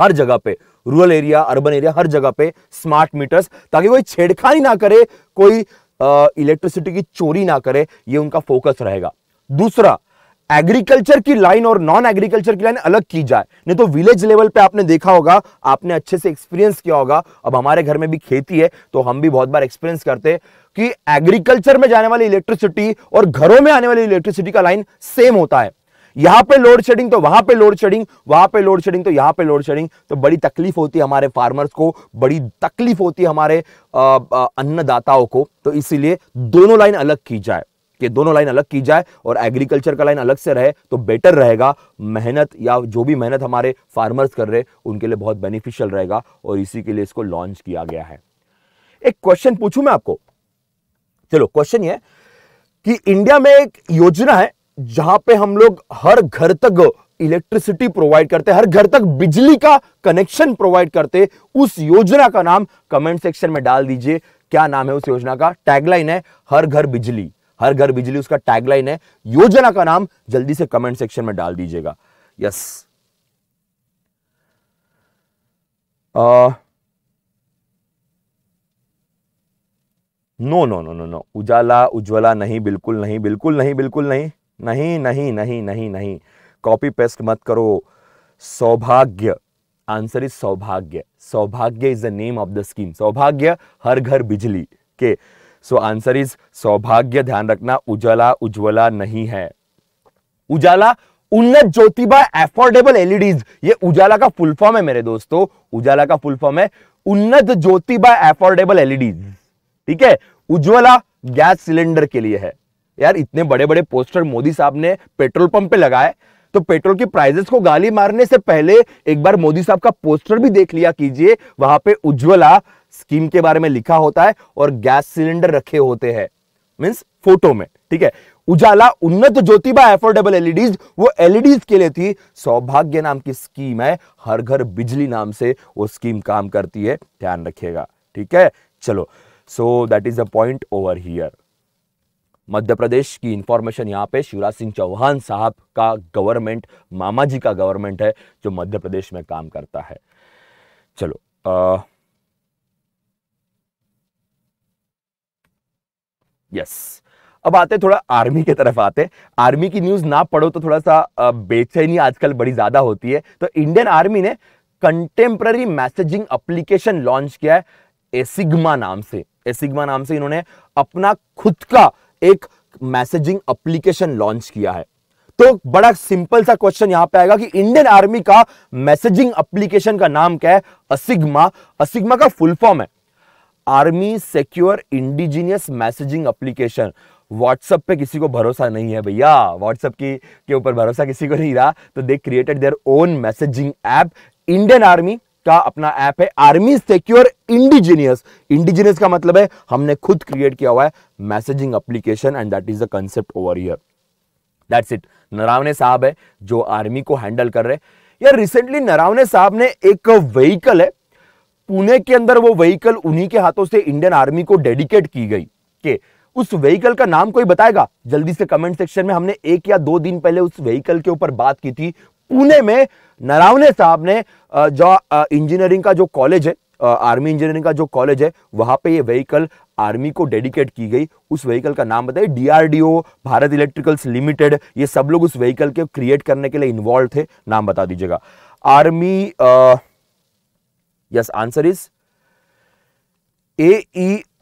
हर जगह पे रूरल एरिया अर्बन एरिया हर जगह पे स्मार्ट मीटर्स ताकि कोई छेड़खानी ना करे कोई इलेक्ट्रिसिटी की चोरी ना करे ये उनका फोकस रहेगा दूसरा एग्रीकल्चर की लाइन और नॉन एग्रीकल्चर की लाइन अलग की जाए नहीं तो विलेज लेवल पे आपने देखा होगा आपने अच्छे से एक्सपीरियंस किया होगा अब हमारे घर में भी खेती है तो हम भी बहुत बार एक्सपीरियंस करते हैं कि एग्रीकल्चर में जाने वाली इलेक्ट्रिसिटी और घरों में आने वाली इलेक्ट्रिसिटी का लाइन सेम होता है यहां पे लोड शेडिंग तो वहां पे लोड शेडिंग वहां पे लोड शेडिंग तो यहां पे लोड शेडिंग तो बड़ी तकलीफ होती है हमारे फार्मर्स को बड़ी तकलीफ होती है हमारे अन्नदाताओं को तो इसीलिए दोनों लाइन अलग की जाए कि दोनों लाइन अलग की जाए और एग्रीकल्चर का लाइन अलग से रहे तो बेटर रहेगा मेहनत या जो भी मेहनत हमारे फार्मर्स कर रहे उनके लिए बहुत बेनिफिशियल रहेगा और इसी के लिए इसको लॉन्च किया गया है एक क्वेश्चन पूछू मैं आपको चलो क्वेश्चन ये कि इंडिया में एक योजना है जहां पे हम लोग हर घर तक इलेक्ट्रिसिटी प्रोवाइड करते हर घर तक बिजली का कनेक्शन प्रोवाइड करते उस योजना का नाम कमेंट सेक्शन में डाल दीजिए क्या नाम है उस योजना का टैगलाइन है हर घर बिजली हर घर बिजली उसका टैगलाइन है योजना का नाम जल्दी से कमेंट सेक्शन में डाल दीजिएगा yes no no no no no Ujala Ujjwala नहीं बिल्कुल नहीं बिल्कुल नहीं बिल्कुल नहीं नहीं नहीं नहीं नहीं नहीं कॉपी पेस्ट मत करो सौभाग्य answer is Saubhagya Saubhagya is the name of the scheme Saubhagya हर घर बिजली के okay. सो आंसर इज सौभाग्य ध्यान रखना उजाला उज्ज्वला नहीं है उजाला उन्नत ज्योतिबा एफोर्डेबल एलईडीज ये उजाला का फुल फॉर्म है मेरे दोस्तों उजाला का फुल फॉर्म है उन्नत ज्योतिबा एफोर्डेबल एलईडीज ठीक है उज्ज्वला गैस सिलेंडर के लिए है यार इतने बड़े बड़े पोस्टर मोदी साहब ने पेट्रोल पंप पे लगाए तो पेट्रोल की प्राइजेस को गाली मारने से पहले एक बार मोदी साहब का पोस्टर भी देख लिया कीजिए वहां पे उज्ज्वला स्कीम के बारे में लिखा होता है और गैस सिलेंडर रखे होते हैं मीन्स फोटो में ठीक है उजाला उन्नत ज्योतिबा एफोर्डेबल एलईडीज वो एलईडीज e के लिए थी सौभाग्य नाम की स्कीम है हर घर बिजली नाम से वो स्कीम काम करती है ध्यान रखिएगा ठीक है चलो so that is a point over here Madhya Pradesh की इंफॉर्मेशन यहाँ पे शिवराज सिंह चौहान साहब का गवर्नमेंट मामा जी का गवर्नमेंट है जो मध्य प्रदेश में काम करता है चलो आ, यस अब आते थोड़ा आर्मी की तरफ आते आर्मी की न्यूज ना पढ़ो तो थोड़ा सा बेचैनी आजकल बड़ी ज्यादा होती है तो इंडियन आर्मी ने कंटेम्प्ररी मैसेजिंग एप्लीकेशन लॉन्च किया है एसिग्मा नाम से एसिग्मा नाम से इन्होंने अपना खुद का एक मैसेजिंग एप्लीकेशन लॉन्च किया है तो बड़ा सिंपल सा क्वेश्चन यहां पे आएगा कि इंडियन आर्मी का मैसेजिंग एप्लीकेशन का नाम क्या है असिग्मा असिग्मा का फुल फॉर्म है army secure indigenous messaging application WhatsApp पे किसी को भरोसा नहीं है भैया व्हाट्सएप की के ऊपर भरोसा किसी को नहीं रहा तो they created their own messaging app Indian army का अपना ऐप है आर्मी सिक्योर इंडिजीनियस इंडिजीनियस का मतलब है हमने खुद क्रिएट किया हुआ है messaging application and that is the concept over here that's it Naravane साहब है जो आर्मी को हैंडल कर रहे यार रिसेंटली नरावने साहब ने एक व्हीकल है पुणे के अंदर वो व्हीकल उन्हीं के हाथों से इंडियन आर्मी को डेडिकेट की गई के उस व्हीकल का नाम कोई बताएगा जल्दी से कमेंट सेक्शन में हमने एक या दो दिन पहले उस व्हीकल के ऊपर बात की थी पुणे में नरावने साहब ने जो इंजीनियरिंग का जो कॉलेज है आर्मी इंजीनियरिंग का जो कॉलेज है वहां पे ये व्हीकल आर्मी को डेडिकेट की गई उस व्हीकल का नाम बताइए डीआरडीओ भारत इलेक्ट्रिकल्स लिमिटेड ये सब लोग उस व्हीकल के क्रिएट करने के लिए इन्वॉल्व थे नाम बता दीजिएगा army uh, yes answer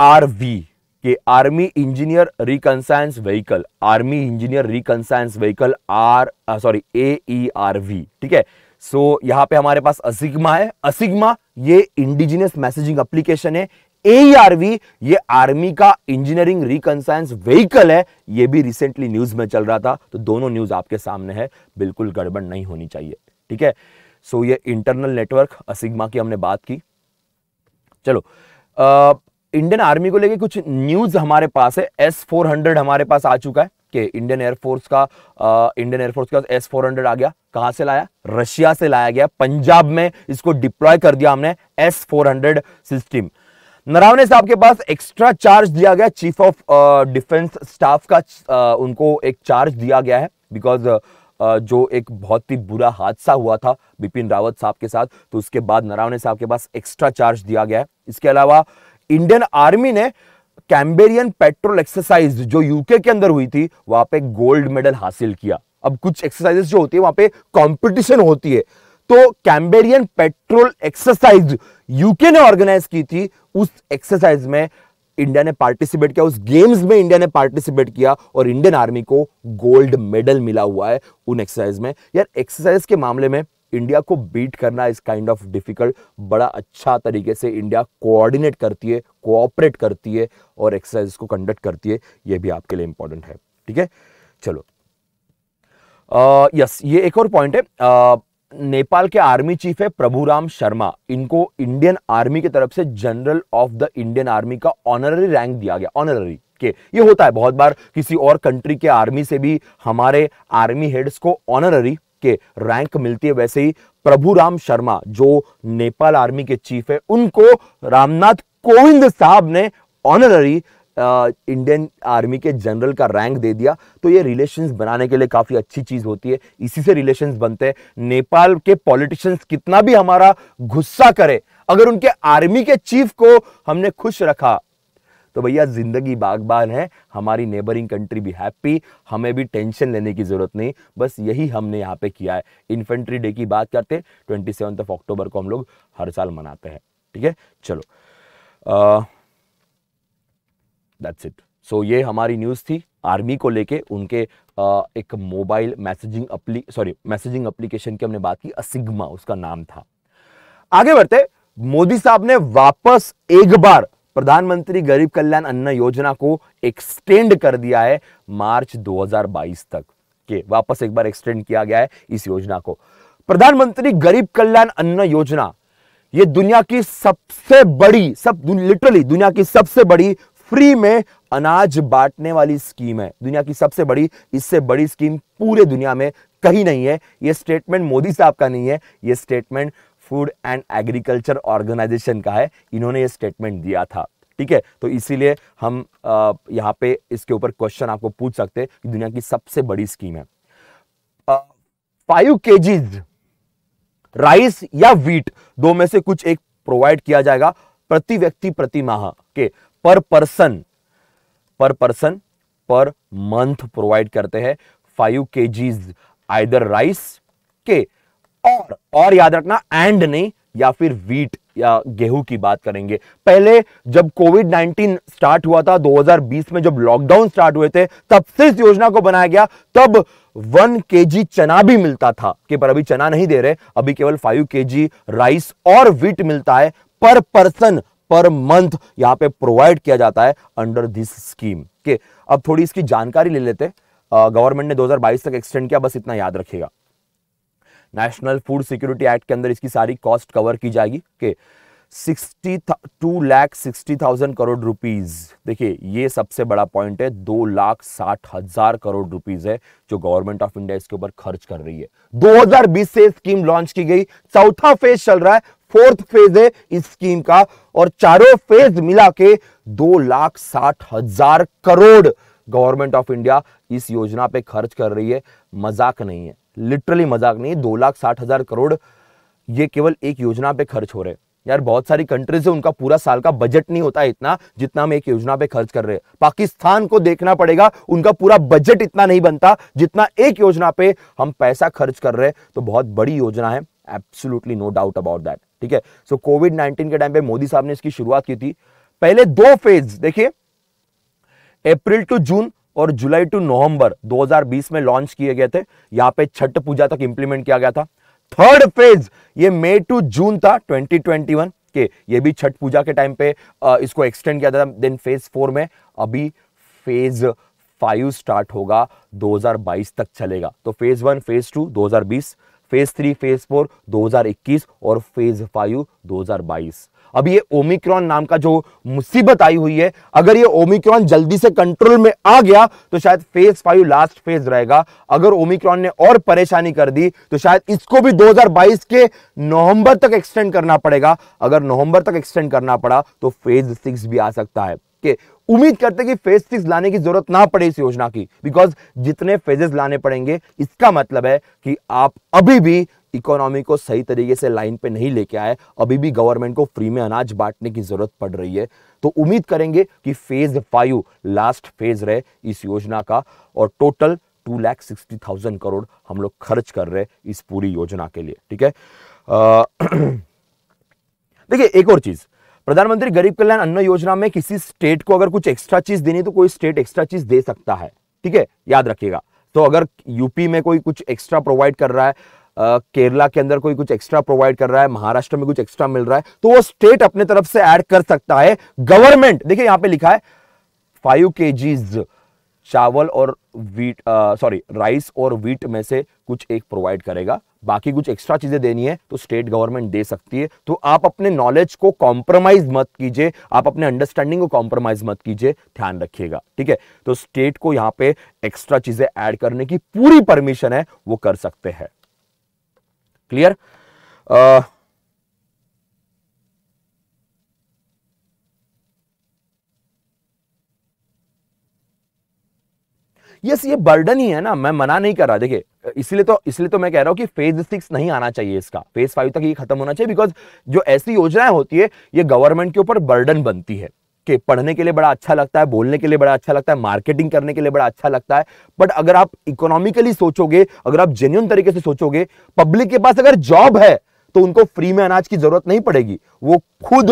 R V के army engineer reconnaissance vehicle army engineer reconnaissance vehicle R sorry A E R V ठीक है सो so, यहां पे हमारे पास असिग्मा है असिग्मा ये इंडिजिनियस मैसेजिंग एप्लीकेशन है ए आर वी ये आर्मी का इंजीनियरिंग रिकनसाइंस व्हीकल है ये भी रिसेंटली न्यूज में चल रहा था तो दोनों न्यूज आपके सामने है बिल्कुल गड़बड़ नहीं होनी चाहिए ठीक है सो ये इंटरनल नेटवर्क असिग्मा की हमने बात की चलो इंडियन आर्मी को लेके कुछ न्यूज हमारे पास है एस फोर हंड्रेड हमारे पास आ चुका है कि इंडियन एयरफोर्स का इंडियन एयरफोर्स का एस फोर हंड्रेड आ गया कहां से लाया रशिया से लाया गया पंजाब में इसको डिप्लॉय कर दिया हमने S four hundred system Naravane साहब के पास एक्स्ट्रा चार्ज दिया गया चीफ ऑफ डिफेंस स्टाफ का आ, उनको एक चार्ज दिया गया है बिकॉज जो एक बहुत ही बुरा हादसा हुआ था बिपिन रावत साहब के साथ तो उसके बाद नरावने साहब के पास एक्स्ट्रा चार्ज दिया गया है इसके अलावा इंडियन आर्मी ने कैम्बेरियन पेट्रोल एक्सरसाइज जो यूके के अंदर हुई थी वहां पे गोल्ड मेडल हासिल किया अब कुछ एक्सरसाइजेस जो होती है वहां पे कंपटीशन होती है तो कैम्बेरियन पेट्रोल एक्सरसाइज यूके ने ऑर्गेनाइज की थी उस एक्सरसाइज में इंडिया ने पार्टिसिपेट किया उस गेम्स में इंडिया ने पार्टिसिपेट किया और इंडियन आर्मी को गोल्ड मेडल मिला हुआ है उन एक्सरसाइज में यार एक्सरसाइज के मामले में इंडिया को बीट करना इज काइंड ऑफ डिफिकल्ट बड़ा अच्छा तरीके से इंडिया कोऑर्डिनेट करती है कोऑपरेट करती है और एक्सरसाइज को कंडक्ट करती है ये भी आपके लिए इंपॉर्टेंट है ठीक है चलो यस uh, yes, ये एक और पॉइंट है uh, नेपाल के आर्मी चीफ है प्रभुराम शर्मा इनको इंडियन आर्मी की तरफ से general of the Indian army का ऑनररी रैंक दिया गया ऑनररी के ये होता है बहुत बार किसी और कंट्री के आर्मी से भी हमारे आर्मी हेड्स को ऑनररी के रैंक मिलती है वैसे ही प्रभुराम शर्मा जो नेपाल आर्मी के चीफ है उनको रामनाथ कोविंद साहब ने ऑनररी इंडियन आर्मी के जनरल का रैंक दे दिया तो ये रिलेशंस बनाने के लिए काफ़ी अच्छी चीज़ होती है इसी से रिलेशंस बनते हैं नेपाल के पॉलिटिशियंस कितना भी हमारा गुस्सा करे अगर उनके आर्मी के चीफ को हमने खुश रखा तो भैया ज़िंदगी बागबान है हमारी नेबरिंग कंट्री भी हैप्पी हमें भी टेंशन लेने की ज़रूरत नहीं बस यही हमने यहाँ पे किया है इन्फेंट्री डे की बात करते हैं ट्वेंटी सेवन ऑफ अक्टूबर को हम लोग हर साल मनाते हैं ठीक है चलो आ, दैट्स इट सो ये हमारी न्यूज़ थी आर्मी को लेके उनके आ, एक मोबाइल मैसेजिंग अपली सॉरी मैसेजिंग एप्लीकेशन की हमने बात की असिग्मा उसका नाम था आगे बढ़ते मोदी साहब ने वापस एक बार प्रधानमंत्री गरीब कल्याण अन्न योजना को एक्सटेंड कर दिया है मार्च 2022 तक के वापस एक बार एक्सटेंड किया गया है इस योजना को प्रधानमंत्री गरीब कल्याण अन्न योजना यह दुनिया की सबसे बड़ी सब लिटरली दुनिया की सबसे बड़ी फ्री में अनाज बांटने वाली स्कीम है दुनिया की सबसे बड़ी इससे बड़ी स्कीम पूरे दुनिया में कहीं नहीं है ये स्टेटमेंट मोदी साहब का नहीं है ये statement food and agriculture organisation का है इन्होंने ये स्टेटमेंट दिया था ठीक है तो इसीलिए हम यहाँ पे इसके ऊपर क्वेश्चन आपको पूछ सकते हैं कि दुनिया की सबसे बड़ी स्कीम है फाइव केजीज राइस या वीट दो में से कुछ एक प्रोवाइड किया जाएगा प्रति व्यक्ति प्रति माह के पर पर्सन पर पर्सन पर मंथ प्रोवाइड करते हैं फाइव के जीज आइदर राइस के और और याद रखना एंड नहीं या फिर वीट या गेहूं की बात करेंगे पहले जब कोविड 19 स्टार्ट हुआ था 2020 में जब लॉकडाउन स्टार्ट हुए थे तब से इस योजना को बनाया गया तब वन के जी चना भी मिलता था कि पर अभी चना नहीं दे रहे अभी केवल फाइव के जी राइस और वीट मिलता है पर पर्सन पर मंथ यहां पे प्रोवाइड किया जाता है अंडर दिस स्कीम के अब थोड़ी इसकी जानकारी ले लेते गवर्नमेंट ने 2022 तक एक्सटेंड किया बस इतना याद रखिएगा नेशनल फूड सिक्योरिटी एक्ट के अंदर इसकी सारी कॉस्ट कवर की जाएगी के sixty two lakh sixty thousand crore rupees देखिए ये सबसे बड़ा पॉइंट है दो लाख साठ हजार करोड़ रुपीस है जो गवर्नमेंट ऑफ इंडिया इसके ऊपर खर्च कर रही है 2020 से स्कीम लॉन्च की गई चौथा फेज चल रहा है फोर्थ फेज है इस स्कीम का और चारों फेज मिला के दो लाख साठ हजार करोड़ गवर्नमेंट ऑफ इंडिया इस योजना पे खर्च कर रही है मजाक नहीं है लिटरली मजाक नहीं दो लाख साठ हजार करोड़ ये केवल एक योजना पे खर्च हो रहे हैं यार बहुत सारी कंट्रीज है उनका पूरा साल का बजट नहीं होता है इतना जितना हम एक योजना पे खर्च कर रहे हैं पाकिस्तान को देखना पड़ेगा उनका पूरा बजट इतना नहीं बनता जितना एक योजना पे हम पैसा खर्च कर रहे हैं तो बहुत बड़ी योजना है absolutely no doubt about that ठीक है सो कोविड नाइनटीन के टाइम पे मोदी साहब ने इसकी शुरुआत की थी पहले दो फेज देखिए अप्रैल टू जून और जुलाई टू नवंबर 2020 में लॉन्च किए गए थे यहां पे छठ पूजा तक इंप्लीमेंट किया गया था थर्ड फेज ये मई टू जून था 2021 के ये भी छठ पूजा के टाइम पे इसको एक्सटेंड किया था देन फेज फोर में अभी फेज फाइव स्टार्ट होगा 2022 तक चलेगा तो phase one phase two phase three phase four 2021 और फेज फाइव 2022 अब ये ओमिक्रॉन नाम का जो मुसीबत आई हुई है अगर ये ओमिक्रॉन जल्दी से कंट्रोल में आ गया तो शायद फेज फाइव लास्ट फेज रहेगा अगर ओमिक्रॉन ने और परेशानी कर दी तो शायद इसको भी 2022 के नवंबर तक एक्सटेंड करना पड़ेगा अगर नवंबर तक एक्सटेंड करना पड़ा तो फेज सिक्स भी आ सकता है के उम्मीद करते हैं कि फेज सिक्स लाने की जरूरत ना पड़े इस योजना की बिकॉज जितने फेजेस लाने पड़ेंगे इसका मतलब है कि आप अभी भी इकोनॉमी को सही तरीके से लाइन पे नहीं लेके आए अभी भी गवर्नमेंट को फ्री में अनाज बांटने की जरूरत पड़ रही है तो उम्मीद करेंगे कि फेज फाइव लास्ट फेज रहे इस योजना का और total two lakh sixty thousand crore हम लोग खर्च कर रहे इस पूरी योजना के लिए ठीक है देखिए एक और चीज़ प्रधानमंत्री गरीब कल्याण अन्न योजना में किसी स्टेट को अगर कुछ एक्स्ट्रा चीज देनी तो कोई स्टेट एक्स्ट्रा चीज दे सकता है ठीक है याद रखिएगा तो अगर यूपी में कोई कुछ एक्स्ट्रा प्रोवाइड कर रहा है केरला के अंदर कोई कुछ एक्स्ट्रा प्रोवाइड कर रहा है महाराष्ट्र में कुछ एक्स्ट्रा मिल रहा है तो वो स्टेट अपने तरफ से ऐड कर सकता है गवर्नमेंट देखिए यहां पे लिखा है फाइव के जीज चावल और वीट सॉरी राइस और वीट में से कुछ एक प्रोवाइड करेगा बाकी कुछ एक्स्ट्रा चीज़ें देनी है तो स्टेट गवर्नमेंट दे सकती है तो आप अपने नॉलेज को कॉम्प्रोमाइज मत कीजिए आप अपने अंडरस्टैंडिंग को कॉम्प्रोमाइज मत कीजिए ध्यान रखिएगा ठीक है तो स्टेट को यहां पे एक्स्ट्रा चीज़ें ऐड करने की पूरी परमिशन है वो कर सकते हैं क्लियर यस ये बर्डन ही है ना मैं मना नहीं कर रहा देखिए इसलिए तो इसलिए तो मैं कह रहा हूँ कि फेज सिक्स नहीं आना चाहिए इसका फेज फाइव तक ये खत्म होना चाहिए बिकॉज जो ऐसी योजनाएं होती है ये गवर्नमेंट के ऊपर बर्डन बनती है कि पढ़ने के लिए बड़ा अच्छा लगता है बोलने के लिए बड़ा अच्छा लगता है मार्केटिंग करने के लिए बड़ा अच्छा लगता है बट अगर आप इकोनॉमिकली सोचोगे अगर आप जेन्यून तरीके से सोचोगे पब्लिक के पास अगर जॉब है तो उनको फ्री में अनाज की जरूरत नहीं पड़ेगी वो खुद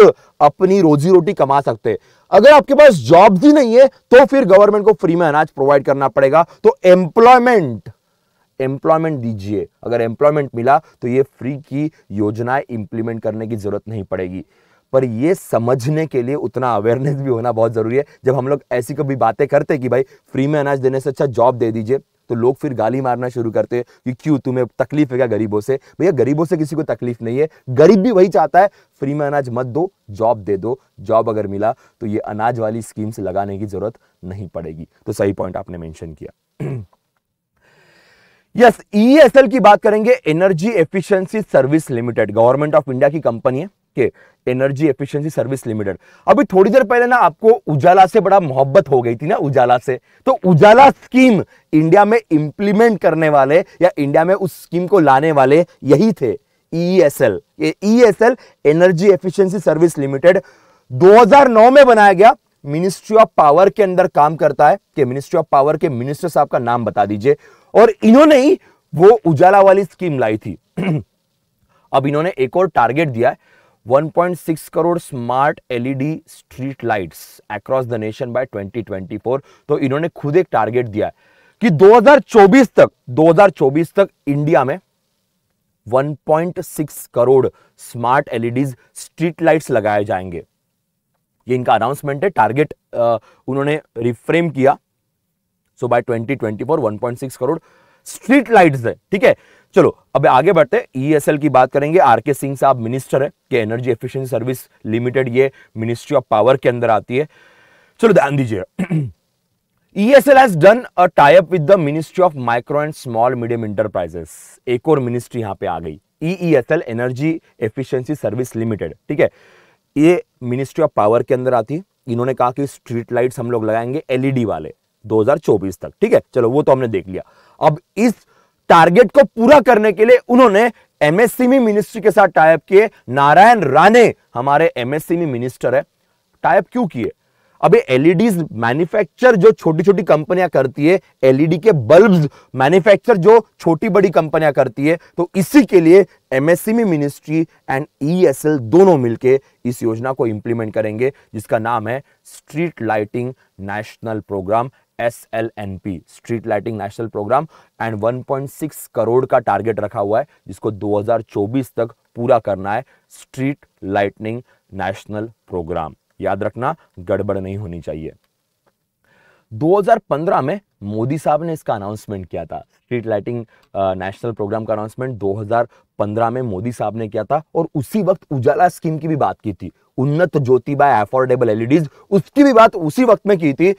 अपनी रोजी रोटी कमा सकते अगर आपके पास जॉब ही नहीं है तो फिर गवर्नमेंट को फ्री में अनाज प्रोवाइड करना पड़ेगा तो एम्प्लॉयमेंट एम्प्लॉयमेंट दीजिए अगर एम्प्लॉयमेंट मिला तो ये फ्री की योजनाएं इंप्लीमेंट करने की जरूरत नहीं पड़ेगी पर ये समझने के लिए उतना अवेयरनेस भी होना बहुत ज़रूरी है जब हम लोग ऐसी कभी बातें करते कि भाई फ्री में अनाज देने से अच्छा जॉब दे दीजिए तो लोग फिर गाली मारना शुरू करते कि क्यों तुम्हें तकलीफ है क्या गरीबों से भैया गरीबों से किसी को तकलीफ नहीं है गरीब भी वही चाहता है फ्री में अनाज मत दो जॉब दे दो जॉब अगर मिला तो ये अनाज वाली स्कीम्स लगाने की जरूरत नहीं पड़ेगी तो सही पॉइंट आपने मेंशन किया यस yes, ईएसएल e की बात करेंगे energy efficiency service limited government of India की कंपनी है के एनर्जी एफिशिएंसी सर्विस लिमिटेड अभी थोड़ी देर पहले ना आपको उजाला से बड़ा मोहब्बत हो गई थी ना उजाला से तो उजाला स्कीम इंडिया में इंप्लीमेंट करने वाले या इंडिया में उस स्कीम को लाने वाले यही थे ईएसएल e ये ESL energy efficiency service limited 2009 में बनाया गया मिनिस्ट्री ऑफ पावर के अंदर काम करता है कि मिनिस्ट्री ऑफ पावर के मिनिस्टर साहब का नाम बता दीजिए और इन्होंने ही वो उजाला वाली स्कीम लाई थी अब इन्होंने एक और टारगेट दिया है 1.6 crore smart LED street lights across the nation by 2024 तो इन्होंने खुद एक टारगेट दिया कि 2024 तक 2024 तक इंडिया में 1.6 crore smart LED street lights लगाए जाएंगे ये इनका अनाउंसमेंट है टारगेट उन्होंने रिफ्रेम किया so by 2024 1.6 crore street lights है ठीक है चलो अब आगे बढ़ते हैं ईएसएल e की बात करेंगे आर के सिंह साहब मिनिस्टर है कि एनर्जी एफिशिएंसी सर्विस लिमिटेड ये मिनिस्ट्री ऑफ पावर के अंदर आती है चलो ध्यान दीजिए ESL e has done a tie-up with the Ministry of Micro and Small Medium Enterprises. एक और मिनिस्ट्री यहां पे आ गई EESL energy efficiency service limited ठीक है ये मिनिस्ट्री ऑफ पावर के अंदर आती है इन्होंने कहा कि स्ट्रीट लाइट्स हम लोग लगाएंगे एलईडी e वाले 2024 तक ठीक है चलो वो तो हमने देख लिया अब इस टारगेट को पूरा करने के लिए उन्होंने एमएससीमी मिनिस्ट्री के साथ टाइप किए नारायण राणे हमारे एमएससीमी मिनिस्टर है टाइप क्यों किए अभी एलईडी मैन्युफैक्चर जो छोटी छोटी कंपनियां करती है एलईडी e के बल्ब मैन्युफैक्चर जो छोटी बड़ी कंपनियां करती है तो इसी के लिए एमएससीमी मिनिस्ट्री एंड ईएसएल दोनों मिलके इस योजना को इंप्लीमेंट करेंगे जिसका नाम है street lighting national programme S L N P street lighting national programme and 1.6 crore का टारगेट रखा हुआ है जिसको 2024 तक पूरा करना है स्ट्रीट लाइटनिंग नेशनल प्रोग्राम याद रखना गड़बड़ नहीं होनी चाहिए 2015 में मोदी साहब ने इसका अनाउंसमेंट किया था स्ट्रीट लाइटिंग नेशनल प्रोग्राम का अनाउंसमेंट 2015 में मोदी साहब ने किया था और उसी वक्त उजाला स्कीम की भी बात की थी उन्नत ज्योति बाय अफोर्डेबल एलईडीज उसकी भी बात उसी वक्त में की थी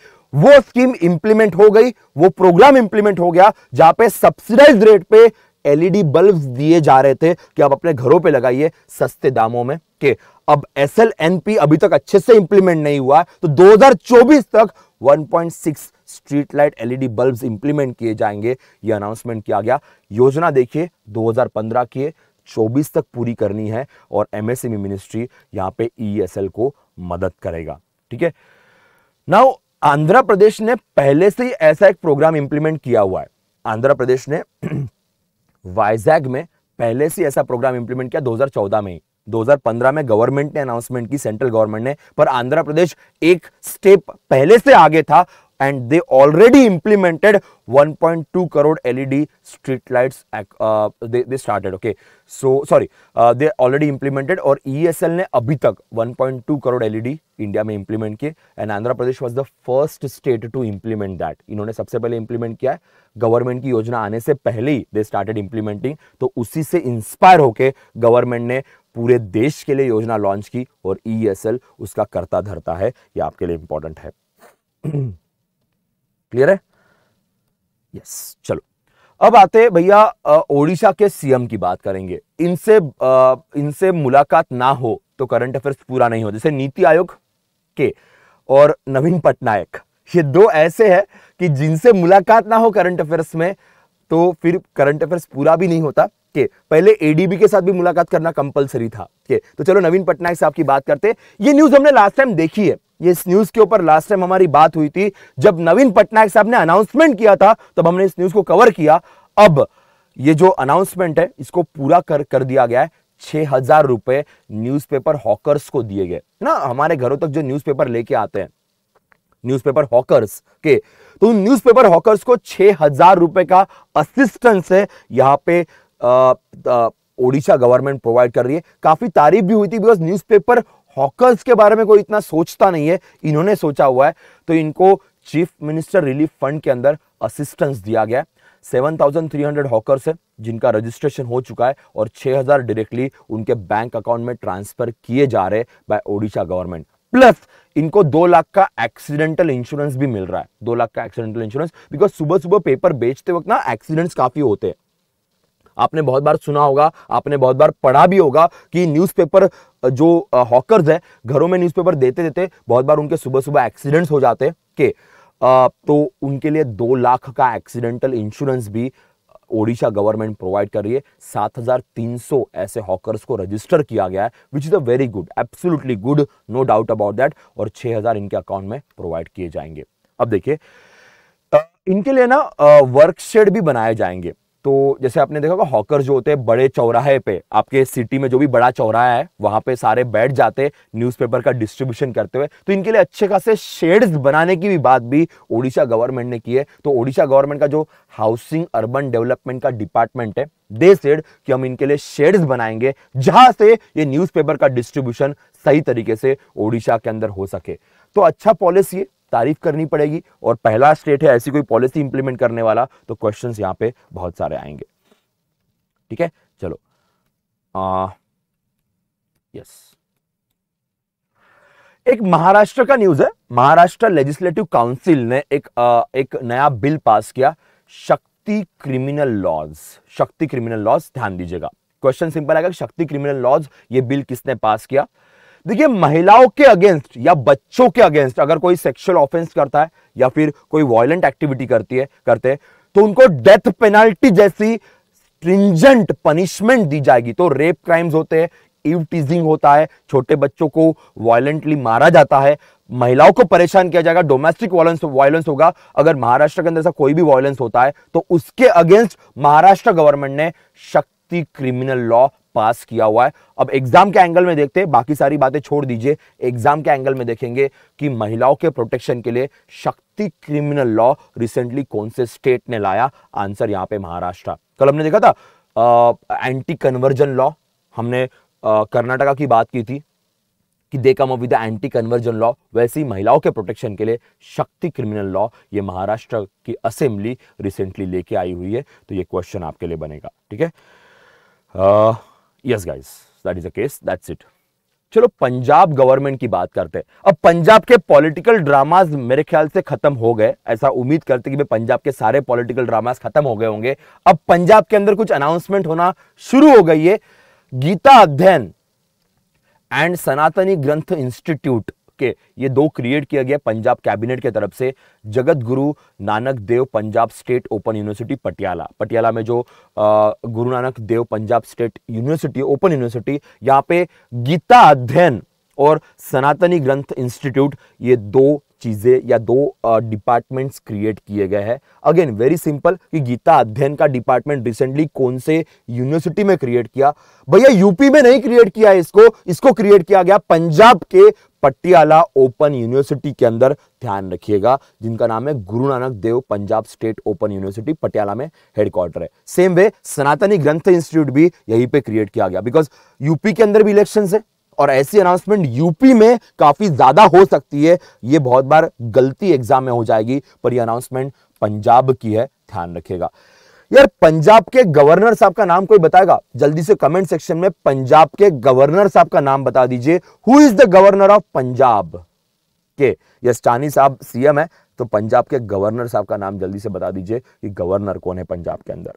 वो स्कीम इंप्लीमेंट हो गई वो प्रोग्राम इंप्लीमेंट हो गया जहां पे सब्सिडाइज रेट पे एलईडी बल्ब e दिए जा रहे थे कि आप अपने घरों पे लगाइए सस्ते दामों में के अब एस अभी तक अच्छे से इंप्लीमेंट नहीं हुआ तो 2024 तक 1.6 street light LED bulbs implement किए जाएंगे ये अनाउंसमेंट किया गया योजना देखिए 2015 की 2024 तक पूरी करनी है और एमएसएमई मिनिस्ट्री e यहाँ पे ईएसएल e को मदद करेगा ठीक है नाउ आंध्र प्रदेश ने पहले से ही ऐसा एक प्रोग्राम इंप्लीमेंट किया हुआ है आंध्र प्रदेश ने वाइजैग में पहले से ऐसा प्रोग्राम इंप्लीमेंट किया 2014 में 2015 में गवर्नमेंट ने अनाउंसमेंट की सेंट्रल गवर्नमेंट ने पर आंध्र प्रदेश एक स्टेप पहले से आगे था and they already implemented 1.2 crore LED street lights they started okay so sorry they already implemented और ई एस एल ने अभी तक 1.2 करोड़ एलईडी इंडिया में इंप्लीमेंट किए and Andhra Pradesh was the first state to implement that इन्होंने सबसे पहले इंप्लीमेंट किया है गवर्नमेंट की योजना आने से पहले ही दे स्टार्टेड इंप्लीमेंटिंग तो उसी से इंस्पायर होकर गवर्नमेंट ने पूरे देश के लिए योजना लॉन्च की और ई एस एल उसका करता धरता है यह आपके लिए इंपॉर्टेंट है क्लियर है यस चलो अब आते हैं भैया ओडिशा के सीएम की बात करेंगे इनसे इनसे मुलाकात ना हो तो करंट अफेयर्स पूरा नहीं हो जैसे नीति आयोग के और नवीन पटनायक ये दो ऐसे हैं कि जिनसे मुलाकात ना हो करंट अफेयर्स में तो फिर करंट अफेयर्स पूरा भी नहीं होता के पहले एडीबी के साथ भी मुलाकात करना कंपलसरी था के तो चलो नवीन पटनायक साहब की बात करते ये न्यूज हमने लास्ट टाइम देखी है ये इस न्यूज के ऊपर लास्ट टाइम हमारी बात हुई थी जब नवीन पटनायक साहब ने अनाउंसमेंट किया था तब हमने इस न्यूज को कवर किया अब ये जो अनाउंसमेंट है इसको पूरा कर कर दिया गया है छह हजार रुपए न्यूज़पेपर हॉकर्स को दिए गए ना हमारे घरों तक जो न्यूज लेके आते हैं पेपर हॉकर्स के तो उन हॉकर्स को छह हजार रुपए का असिस्टेंस है यहाँ पे ओडिशा गवर्नमेंट प्रोवाइड कर रही है काफी तारीफ भी हुई थी बिकॉज पेपर हॉकर्स के बारे में कोई इतना सोचता नहीं है इन्होंने सोचा हुआ है तो इनको चीफ मिनिस्टर रिलीफ फंड के अंदर असिस्टेंस दिया गया seven thousand three hundred hawkers है जिनका रजिस्ट्रेशन हो चुका है और छह हजार डायरेक्टली उनके बैंक अकाउंट में ट्रांसफर किए जा रहे बाय ओडिशा गवर्नमेंट प्लस इनको दो लाख का एक्सीडेंटल इंश्योरेंस भी मिल रहा है दो लाख का एक्सीडेंटल इंश्योरेंस बिकॉज सुबह सुबह पेपर बेचते वक्त ना एक्सीडेंट्स काफी होते हैं आपने बहुत बार सुना होगा आपने बहुत बार पढ़ा भी होगा कि न्यूज़पेपर जो हॉकर्स है घरों में न्यूज़पेपर देते देते बहुत बार उनके सुबह सुबह एक्सीडेंट्स हो जाते हैं के तो उनके लिए दो लाख का एक्सीडेंटल इंश्योरेंस भी ओडिशा गवर्नमेंट प्रोवाइड कर रही है सात हजार तीन सौ ऐसे हॉकर्स को रजिस्टर किया गया है which is a very good absolutely good no doubt about that और छह हजार इनके अकाउंट में प्रोवाइड किए जाएंगे अब देखिए इनके लिए ना वर्कशेड भी बनाए जाएंगे तो जैसे आपने देखा होगा हॉकर जो होते हैं बड़े चौराहे पे आपके सिटी में जो भी बड़ा चौराहा है वहां पे सारे बैठ जाते न्यूज़पेपर का डिस्ट्रीब्यूशन करते हुए तो इनके लिए अच्छे खासे शेड्स बनाने की भी बात भी ओडिशा गवर्नमेंट ने की है तो ओडिशा गवर्नमेंट का जो हाउसिंग अर्बन डेवलपमेंट का डिपार्टमेंट है दे सेड कि हम इनके लिए शेड्स बनाएंगे जहां से ये न्यूज का डिस्ट्रीब्यूशन सही तरीके से ओडिशा के अंदर हो सके तो अच्छा पॉलिसी है तारीफ करनी पड़ेगी और पहला स्टेट है ऐसी कोई पॉलिसी इंप्लीमेंट करने वाला तो क्वेश्चन यहां पे बहुत सारे आएंगे ठीक है चलो आ, यस एक महाराष्ट्र का न्यूज है महाराष्ट्र लेजिस्लेटिव काउंसिल ने एक आ, एक नया बिल पास किया Shakti criminal laws Shakti criminal laws ध्यान दीजिएगा क्वेश्चन सिंपल आएगा शक्ति क्रिमिनल लॉज ये बिल किसने पास किया देखिए महिलाओं के अगेंस्ट या बच्चों के अगेंस्ट अगर कोई सेक्सुअल ऑफेंस करता है या फिर कोई वायलेंट एक्टिविटी करती है करते हैं तो उनको डेथ पेनाल्टी जैसी स्ट्रिंजेंट पनिशमेंट दी जाएगी तो रेप क्राइम्स होते हैं इवटीजिंग टीजिंग होता है छोटे बच्चों को वायलेंटली मारा जाता है महिलाओं को परेशान किया जाएगा डोमेस्टिक वायलेंस वायलेंस होगा अगर महाराष्ट्र के अंदर ऐसा कोई भी वायलेंस होता है तो उसके अगेंस्ट महाराष्ट्र गवर्नमेंट ने शक्ति क्रिमिनल लॉ पास किया हुआ है अब एग्जाम के एंगल में देखते हैं बाकी सारी बातें छोड़ दीजिए एग्जाम के एंगल में देखेंगे कि महिलाओं के प्रोटेक्शन के लिए शक्ति क्रिमिनल लॉ रिसेंटली कौन से स्टेट ने लाया आंसर यहां पे महाराष्ट्र कल हमने देखा था आ, एंटी कन्वर्जन लॉ हमने कर्नाटका की बात की थी कि देखा come with anti conversion law वैसे ही महिलाओं के प्रोटेक्शन के लिए शक्ति क्रिमिनल लॉ ये महाराष्ट्र की असेंबली रिसेंटली लेके आई हुई है तो ये क्वेश्चन आपके लिए बनेगा ठीक है yes guys that is a case that's it चलो पंजाब गवर्नमेंट की बात करते हैं अब पंजाब के पॉलिटिकल ड्रामाज मेरे ख्याल से खत्म हो गए ऐसा उम्मीद करते कि भाई पंजाब के सारे पॉलिटिकल ड्रामाज खत्म हो गए होंगे अब पंजाब के अंदर कुछ अनाउंसमेंट होना शुरू हो गई है गीता अध्ययन एंड सनातनी ग्रंथ इंस्टीट्यूट के ये दो क्रिएट किया गया पंजाब कैबिनेट के तरफ से Jagat Guru Nanak Dev Punjab state open university Patiala Patiala में जो Guru Nanak Dev Punjab state university open university यहाँ पे गीता अध्ययन और सनातनी ग्रंथ इंस्टीट्यूट ये दो चीज़ें या दो डिपार्टमेंट्स क्रिएट किए गए हैं अगेन वेरी सिंपल कि गीता अध्ययन का डिपार्टमेंट रिसेंटली कौन से यूनिवर्सिटी में क्रिएट किया भैया यूपी में नहीं क्रिएट किया इसको इसको क्रिएट किया गया पंजाब के पटियाला ओपन यूनिवर्सिटी के अंदर ध्यान रखिएगा जिनका नाम है Guru Nanak Dev Punjab state open university Patiala में हेडक्वार्टर है सेम वे सनातनी ग्रंथ इंस्टीट्यूट भी यहीं पे क्रिएट किया गया बिकॉज यूपी के अंदर भी इलेक्शन है और ऐसी अनाउंसमेंट यूपी में काफी ज्यादा हो सकती है ये बहुत बार गलती एग्जाम में हो जाएगी पर यह अनाउंसमेंट पंजाब की है ध्यान रखेगा यार पंजाब के गवर्नर साहब का नाम कोई बताएगा जल्दी से कमेंट सेक्शन में पंजाब के गवर्नर साहब का नाम बता दीजिए who is the governor of Punjab के यस्टानी साहब सीएम है तो पंजाब के गवर्नर साहब का नाम जल्दी से बता दीजिए कि गवर्नर कौन है पंजाब के अंदर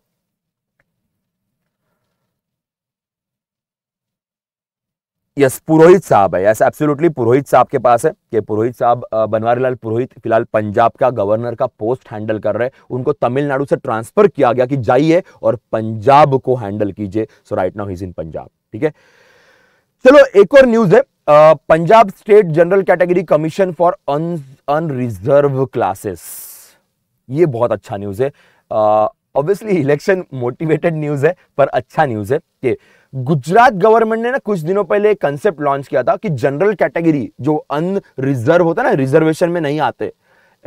यस पुरोहित साहब है यस एब्सोल्युटली पुरोहित साहब के पास है कि पुरोहित साहब बनवारी लाल पुरोहित फिलहाल पंजाब का गवर्नर का पोस्ट हैंडल कर रहे हैं उनको तमिलनाडु से ट्रांसफर किया गया कि जाइए और पंजाब को हैंडल कीजिए so right now is in Punjab ठीक है चलो एक और न्यूज है Punjab state general category commission for unreserve classes ये बहुत अच्छा न्यूज है ऑब्वियसली इलेक्शन मोटिवेटेड न्यूज है पर अच्छा न्यूज है कि गुजरात गवर्नमेंट ने ना कुछ दिनों पहले एक कंसेप्ट लॉन्च किया था कि जनरल कैटेगरी जो अन रिजर्व होता है ना रिजर्वेशन में नहीं आते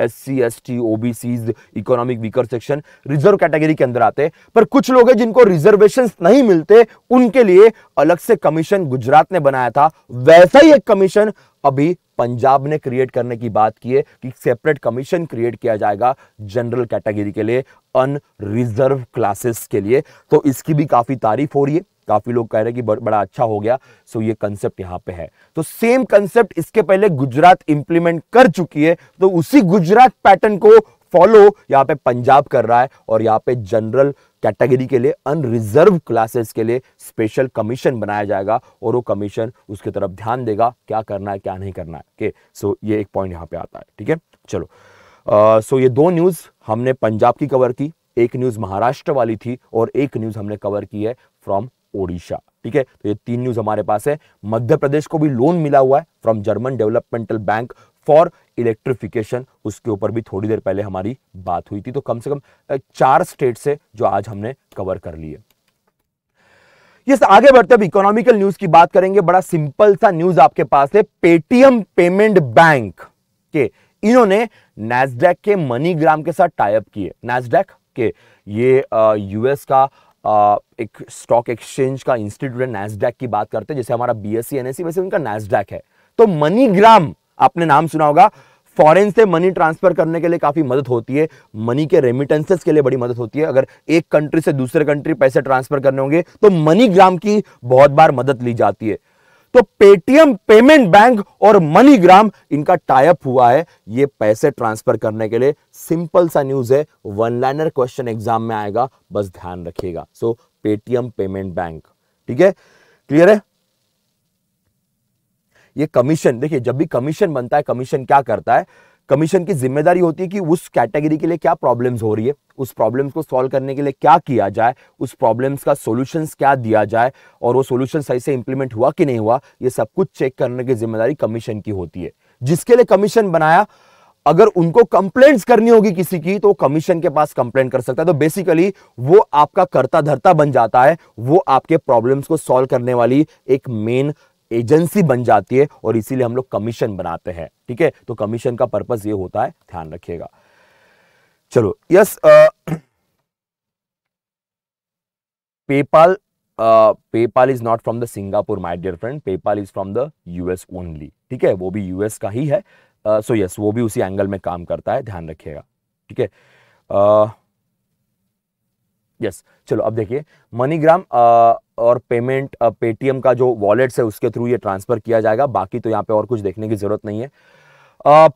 S C S T OBC economic weaker section reserve category के अंदर आते पर कुछ लोग हैं जिनको रिजर्वेशन नहीं मिलते उनके लिए अलग से कमीशन गुजरात ने बनाया था वैसा ही एक कमीशन अभी पंजाब ने क्रिएट करने की बात की है कि सेपरेट कमीशन क्रिएट किया जाएगा जनरल कैटेगरी के लिए अनरिजर्व क्लासेस के लिए तो इसकी भी काफी तारीफ हो रही है काफ़ी लोग कह रहे हैं कि बड़ा अच्छा हो गया सो ये कंसेप्ट यहां पे है तो सेम कंसेप्ट इसके पहले गुजरात इंप्लीमेंट कर चुकी है तो उसी गुजरात पैटर्न को फॉलो यहाँ पे पंजाब कर रहा है और यहाँ पे जनरल कैटेगरी के लिए अनरिजर्व क्लासेस के लिए स्पेशल कमीशन बनाया जाएगा और वो कमीशन उसके तरफ ध्यान देगा क्या करना है क्या नहीं करना है ओके सो ये एक पॉइंट यहां पे आता है ठीक है चलो सो ये दो न्यूज़ हमने पंजाब की कवर की एक न्यूज़ महाराष्ट्र वाली थी और एक न्यूज़ हमने कवर की है फ्रॉम ओडिशा ठीक है तो ये तीन न्यूज हमारे पास है मध्य प्रदेश को भी लोन मिला हुआ है from German developmental bank for electrification उसके ऊपर भी थोड़ी देर पहले हमारी बात हुई थी तो कम से कम चार स्टेट से जो आज हमने कवर कर लिए यस आगे बढ़ते अब इकोनॉमिकल न्यूज की बात करेंगे बड़ा सिंपल सा न्यूज आपके पास है पेटीएम पेमेंट बैंक के इन्होंने नेस्डेक के मनीग्राम के साथ टाइप किए नेस्डेक के ये यूएस का एक स्टॉक एक्सचेंज का इंस्टीट्यूट है नैसडैक की बात करते हैं जैसे हमारा B S C C N S वैसे उनका नैसडैक है तो मनीग्राम आपने नाम सुना होगा फॉरेन से मनी ट्रांसफर करने के लिए काफ़ी मदद होती है मनी के रेमिटेंसेस के लिए बड़ी मदद होती है अगर एक कंट्री से दूसरे कंट्री पैसे ट्रांसफर करने होंगे तो मनीग्राम की बहुत बार मदद ली जाती है तो पेटीएम पेमेंट बैंक और मनीग्राम इनका टाइप हुआ है ये पैसे ट्रांसफर करने के लिए सिंपल सा न्यूज है वन लाइनर क्वेश्चन एग्जाम में आएगा बस ध्यान रखिएगा सो पेटीएम पेमेंट बैंक ठीक है क्लियर है ये कमीशन देखिए जब भी कमीशन बनता है कमीशन क्या करता है कमीशन की जिम्मेदारी होती है कि उस कैटेगरी के लिए क्या प्रॉब्लम्स हो रही है उस प्रॉब्लम्स को सॉल्व करने के लिए क्या किया जाए उस प्रॉब्लम्स का सॉल्यूशंस क्या दिया जाए और वो सॉल्यूशन सही से इंप्लीमेंट हुआ कि नहीं हुआ ये सब कुछ चेक करने की जिम्मेदारी कमीशन की होती है जिसके लिए कमीशन बनाया अगर उनको कंप्लेंट्स करनी होगी किसी की तो कमीशन के पास कंप्लेंट कर सकता है तो बेसिकली वो आपका करता धरता बन जाता है वो आपके प्रॉब्लम्स को सॉल्व करने वाली एक मेन एजेंसी बन जाती है और इसीलिए हम लोग कमीशन बनाते हैं ठीक है तो कमीशन का पर्पज ये होता है ध्यान रखिएगा चलो yes PayPal PayPal is not from the Singapore my dear friend PayPal is from the US only ठीक है वो भी यूएस का ही है so uh, yes so yes, वो भी उसी एंगल में काम करता है ध्यान रखिएगा ठीक है uh, यस चलो अब देखिए मनीग्राम और पेमेंट पेटीएम का जो वॉलेट है उसके थ्रू ये ट्रांसफर किया जाएगा बाकी तो यहाँ पे और कुछ देखने की जरूरत नहीं है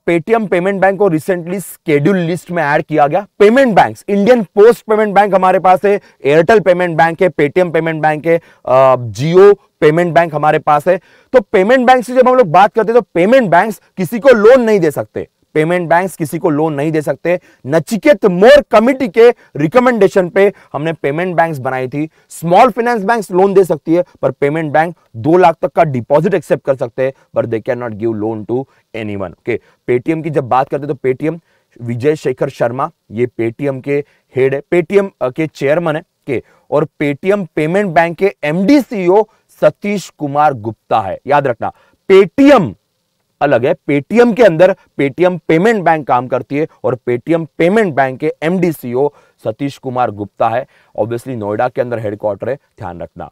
पेटीएम पेमेंट बैंक को रिसेंटली स्केड्यूल लिस्ट में ऐड किया गया payment bank Indian post payment bank हमारे पास है एयरटेल पेमेंट बैंक है पेटीएम पेमेंट बैंक है जियो पेमेंट बैंक हमारे पास है तो पेमेंट बैंक से जब हम लोग बात करते हैं तो पेमेंट बैंक किसी को लोन नहीं दे सकते पेमेंट बैंक्स किसी को लोन नहीं दे सकते नचिकेत मोर कमिटी के रिकमेंडेशन पे हमने पेमेंट बैंक्स बनाई थी स्मॉल फाइनेंस बैंक्स लोन दे सकती है पर पेमेंट बैंक दो लाख तक का डिपॉजिट एक्सेप्ट कर सकते हैं पर they cannot give loan to anyone okay Paytm की जब बात करते तो पेटीएम विजय शेखर शर्मा ये पेटीएम के हेड है पेटीएम के चेयरमैन है के और पेटीएम पेमेंट बैंक के एमडी सीईओ सतीश कुमार गुप्ता है याद रखना पेटीएम अलग है पेटीएम के अंदर पेटीएम पेमेंट बैंक काम करती है और पेटीएम पेमेंट बैंक के एमडीसीओ सतीश कुमार गुप्ता है ऑब्वियसली नोएडा के अंदर हेडक्वार्टर है ध्यान रखना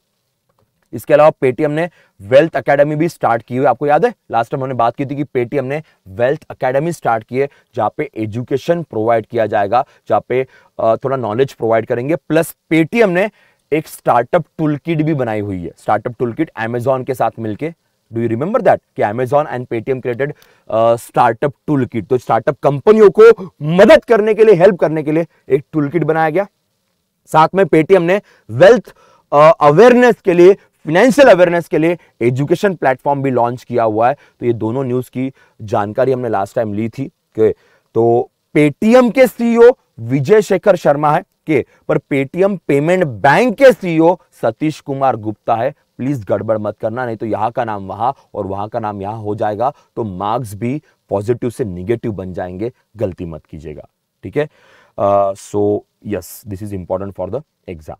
इसके अलावा पेटीएम ने वेल्थ एकेडमी भी स्टार्ट की हुई आपको याद है लास्ट टाइम हमने बात की थी कि पेटीएम ने वेल्थ एकेडमी स्टार्ट की है जहां पे एजुकेशन प्रोवाइड किया जाएगा जहां पे थोड़ा नॉलेज प्रोवाइड करेंगे प्लस पेटीएम ने एक स्टार्टअप टूल भी बनाई हुई है स्टार्टअप टूल किट के साथ मिलकर डू यू रिमेंबर दैट कि Amazon and Paytm created startup tool kit तो स्टार्टअप कंपनियों को मदद करने के लिए हेल्प करने के लिए एक टूल किट बनाया गया साथ में पेटीएम ने वेल्थ अवेयरनेस uh, के लिए फाइनेंशियल अवेयरनेस के लिए एजुकेशन प्लेटफॉर्म भी लॉन्च किया हुआ है तो ये दोनों न्यूज़ की जानकारी हमने लास्ट टाइम ली थी तो के तो पेटीएम के सीईओ विजय शेखर शर्मा है के पर पेटीएम पेमेंट बैंक के सीईओ e सतीश कुमार गुप्ता है प्लीज़ गड़बड़ मत करना नहीं तो यहाँ का नाम वहाँ और वहाँ का नाम यहाँ हो जाएगा तो मार्क्स भी पॉजिटिव से निगेटिव बन जाएंगे गलती मत कीजिएगा ठीक है so yes this is important for the exam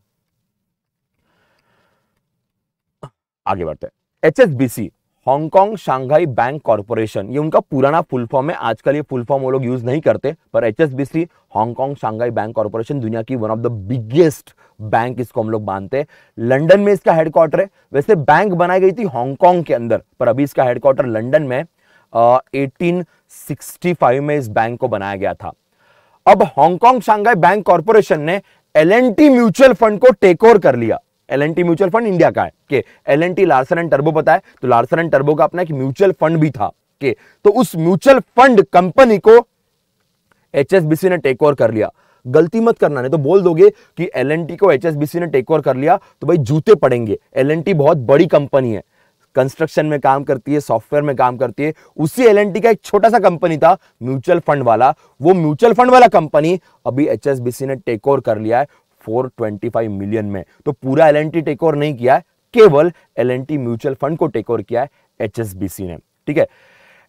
आगे बढ़ते हैं H S B C Hong Kong Shanghai bank corporation ये उनका पुराना फुल फॉर्म है आजकल ये फुल फॉर्म वो लोग यूज नहीं करते पर H S B C Hong Kong Shanghai bank corporation दुनिया की one of the biggest bank इसको हम लोग मानते हैं लंडन में इसका हेडक्वार्टर है वैसे बैंक बनाई गई थी हांगकांग के अंदर पर अभी इसका हेडक्वार्टर लंडन में एटीन uh, में इस बैंक को बनाया गया था अब हांगकांग शांघाई बैंक कॉरपोरेशन ने एल म्यूचुअल फंड को टेक ओवर कर लिया L N T mutual fund India का है L N T Larsen and टर्बो पता है तो लार्सन एंड टर्बो का अपना एक म्यूचुअल फंड भी था के तो उस म्यूचुअल फंड कंपनी को एचएसबीसी ने टेक ओवर कर लिया गलती मत करना नहीं तो बोल दोगे कि एल को एच ने टेक ओवर कर लिया तो भाई जूते पड़ेंगे एल बहुत बड़ी कंपनी है कंस्ट्रक्शन में काम करती है सॉफ्टवेयर में काम करती है उसी एल का एक छोटा सा कंपनी था म्यूचुअल फंड वाला वो म्यूचुअल फंड वाला कंपनी अभी एच ने टेक ओवर कर लिया है 425 मिलियन में तो पूरा एल टेक ओवर नहीं किया है केवल एल म्यूचुअल फंड को टेक ओवर किया है एच ने ठीक है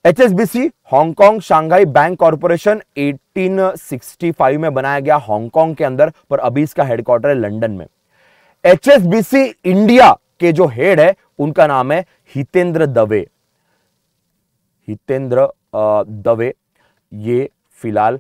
H S B C Hong Kong Shanghai bank corporation 1865 में बनाया गया हांगकॉन्ग के अंदर पर अभी इसका हेडक्वार्टर है लंडन में H S B C India के जो हेड है उनका नाम है हितेंद्र दवे हितेंद्र दवे ये फिलहाल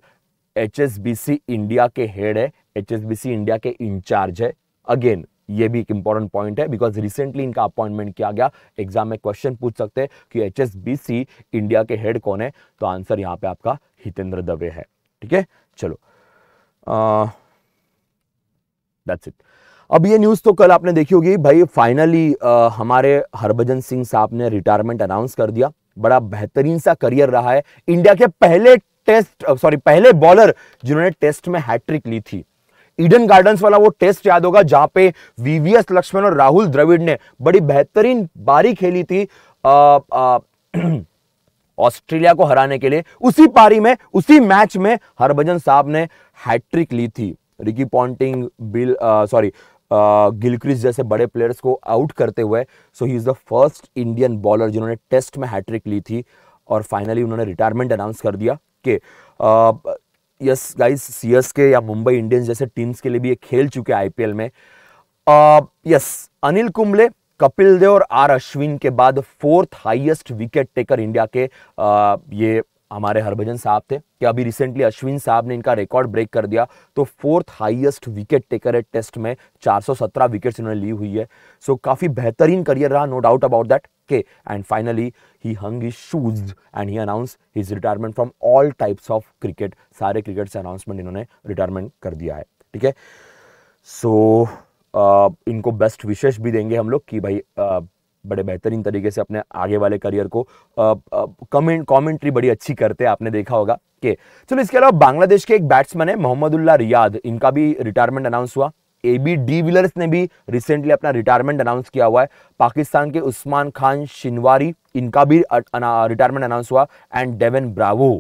H S B C India के हेड है एच इंडिया के इंचार्ज है अगेन ये भी एक इंपॉर्टेंट पॉइंट है बिकॉज रिसेंटली इनका अपॉइंटमेंट किया गया एग्जाम में क्वेश्चन पूछ सकते हैं कि एच इंडिया के हेड कौन है तो आंसर यहाँ पे आपका हितेंद्र दवे है ठीक है चलो दैट्स इट अब ये न्यूज़ तो कल आपने देखी होगी भाई फाइनली आ, हमारे हरभजन सिंह साहब ने रिटायरमेंट अनाउंस कर दिया बड़ा बेहतरीन सा करियर रहा है इंडिया के पहले टेस्ट सॉरी पहले बॉलर जिन्होंने टेस्ट में हैट्रिक ली थी ईडन गार्डन्स वाला वो टेस्ट याद होगा जहां पे वीवीएस लक्ष्मण और राहुल द्रविड़ ने बड़ी बेहतरीन बारी खेली थी ऑस्ट्रेलिया को हराने के लिए उसी पारी में उसी मैच में हरभजन साहब ने हैट्रिक ली थी Ricky Ponting Bill sorry Gilchrist जैसे बड़े प्लेयर्स को आउट करते हुए so he is the first Indian bowler जिन्होंने टेस्ट में हैट्रिक ली थी और फाइनली उन्होंने रिटायरमेंट अनाउंस कर दिया कि यस गाइस सीएसके या मुंबई इंडियंस जैसे टीम्स के लिए भी ये खेल चुके हैं आईपीएल में यस अनिल कुंबले कपिल देव और आर अश्विन के बाद fourth highest wicket taker India के आ, ये हमारे हरभजन साहब थे कि अभी रिसेंटली अश्विन साहब ने इनका रिकॉर्ड ब्रेक कर दिया तो फोर्थ हाईएस्ट विकेट टेकर है टेस्ट में 417 विकेट्स इन्होंने ली हुई है सो so, काफ़ी बेहतरीन करियर रहा नो डाउट अबाउट दैट के and finally he hung his shoes and he announce his retirement from all types of cricket सारे क्रिकेट से अनाउंसमेंट इन्होंने रिटायरमेंट कर दिया है ठीक है सो इनको बेस्ट विशेष भी देंगे हम लोग कि भाई uh, बड़े बेहतरीन तरीके से अपने आगे वाले करियर को कमेंट कमेंट्री बड़ी अच्छी करते हैं आपने देखा होगा के चलो इसके अलावा बांग्लादेश के एक बैट्समैन है मोहम्मदुल्ला रियाद इनका भी रिटायरमेंट अनाउंस हुआ ए बी डी विलर्स ने भी रिसेंटली अपना रिटायरमेंट अनाउंस किया हुआ है पाकिस्तान के उस्मान खान शिनवारी इनका भी रिटायरमेंट अनाउंस हुआ एंड डेवन ब्रावो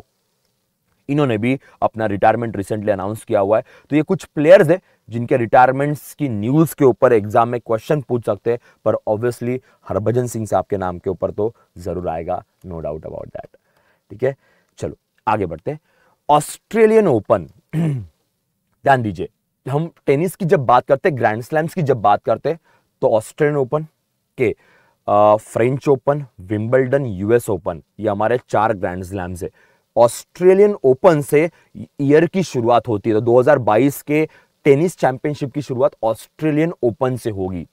इन्होंने भी अपना रिटायरमेंट रिसेंटली अनाउंस किया हुआ है तो ये कुछ प्लेयर्स है जिनके रिटायरमेंट्स की न्यूज़ के ऊपर एग्जाम में क्वेश्चन पूछ सकते हैं पर ऑब्वियसली हरभजन सिंह साहब के नाम के ऊपर तो ज़रूर आएगा नो डाउट अबाउट दैट ठीक है चलो आगे बढ़ते हैं ऑस्ट्रेलियन ओपन ध्यान दीजिए हम टेनिस की जब बात करते ग्रैंड स्लैम्स की जब बात करते तो ऑस्ट्रेलियन ओपन के French Open Wimbledon US Open ये हमारे चार ग्रैंड स्लैम्स है ऑस्ट्रेलियन ओपन से ईयर की शुरुआत होती है तो 2022 के टेनिस चैंपियनशिप की शुरुआत ऑस्ट्रेलियन ओपन से होगी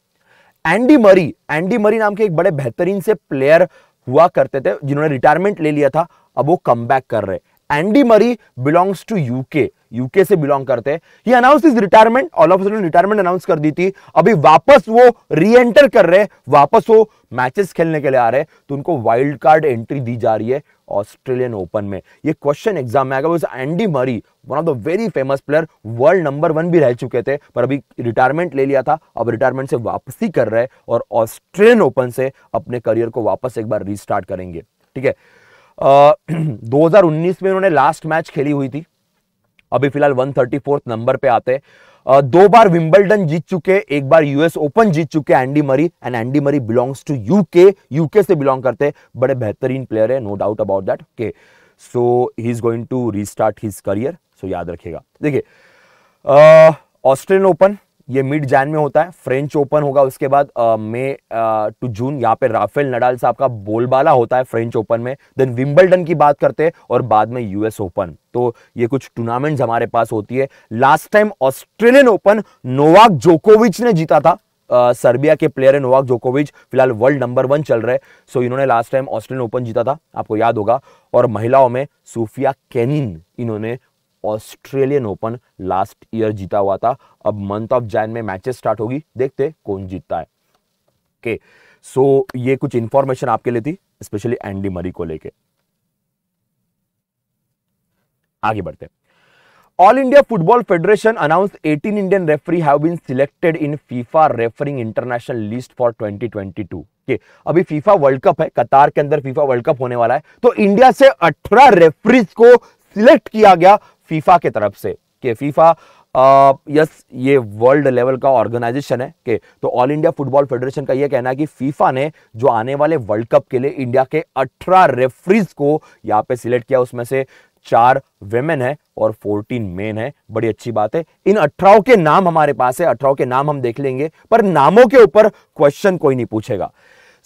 एंडी मरी एंडी मरी नाम के एक बड़े बेहतरीन से प्लेयर हुआ करते थे जिन्होंने रिटायरमेंट ले लिया था अब वो कम कर रहे Andy Murray belongs to UK UK से बिलोंग करते हैं announce his retirement all of sudden retirement announce कर दी थी अभी वापस वो री एंटर कर रहे वापस वो मैचेस खेलने के लिए आ रहे तो उनको वाइल्ड कार्ड एंट्री दी जा रही है ऑस्ट्रेलियन ओपन में ये क्वेश्चन एग्जाम में आएगा Andy Murray one of the very famous player world number one भी रह चुके थे पर अभी रिटायरमेंट ले लिया था अब रिटायरमेंट से वापसी कर रहे और ऑस्ट्रेलियन ओपन से अपने करियर को वापस एक बार रिस्टार्ट करेंगे ठीक है दो uh, 2019 में उन्होंने लास्ट मैच खेली हुई थी अभी फिलहाल वन नंबर पे आते दो बार विम्बलडन जीत चुके एक बार यूएस ओपन जीत चुके Andy Murray and Andy Murray belongs to UK UK से बिलोंग करते बड़े बेहतरीन प्लेयर है नो डाउट अबाउट दैट के so he is going to restart his career so याद रखिएगा देखिए ऑस्ट्रेलियन ओपन ये मिड जैन में होता है फ्रेंच ओपन होगा उसके बाद मई टू जून यहाँ पे राफेल नडाल साहब का बोलबाला होता है फ्रेंच ओपन में देन विम्बलडन की बात करते हैं और बाद में यूएस ओपन तो ये कुछ टूर्नामेंट्स हमारे पास होती है last time Australian Open Novak जोकोविच ने जीता था आ, सर्बिया के प्लेयर है नोवाक जोकोविच फिलहाल वर्ल्ड नंबर वन चल रहे सो इन्होंने लास्ट टाइम ऑस्ट्रेलियन ओपन जीता था आपको याद होगा और महिलाओं में सूफिया कैनिन इन्होंने ऑस्ट्रेलियन ओपन लास्ट ईयर जीता हुआ था अब मंथ ऑफ जैन में मैचेस स्टार्ट होगी देखते कौन जीतता है ओके सो ये कुछ इंफॉर्मेशन आपके लिए थी स्पेशली एंडी मरी को लेके आगे बढ़ते all India football federation announce 18 Indian referee have been selected in FIFA refereeing international list for 2022 के अभी फीफा वर्ल्ड कप है कतार के अंदर फीफा वर्ल्ड कप होने वाला है तो इंडिया से 18 रेफरीज को सिलेक्ट किया गया फीफा के तरफ से कि फीफा यस ये वर्ल्ड लेवल का ऑर्गेनाइजेशन है के तो ऑल इंडिया फुटबॉल फेडरेशन का ये कहना है कि फीफा ने जो आने वाले वर्ल्ड कप के लिए इंडिया के 18 रेफरीज को यहाँ पे सिलेक्ट किया उसमें से चार वेमेन है और 14 मेन है बड़ी अच्छी बात है इन अठारह के नाम हमारे पास है अठारह के नाम हम देख लेंगे पर नामों के ऊपर क्वेश्चन कोई नहीं पूछेगा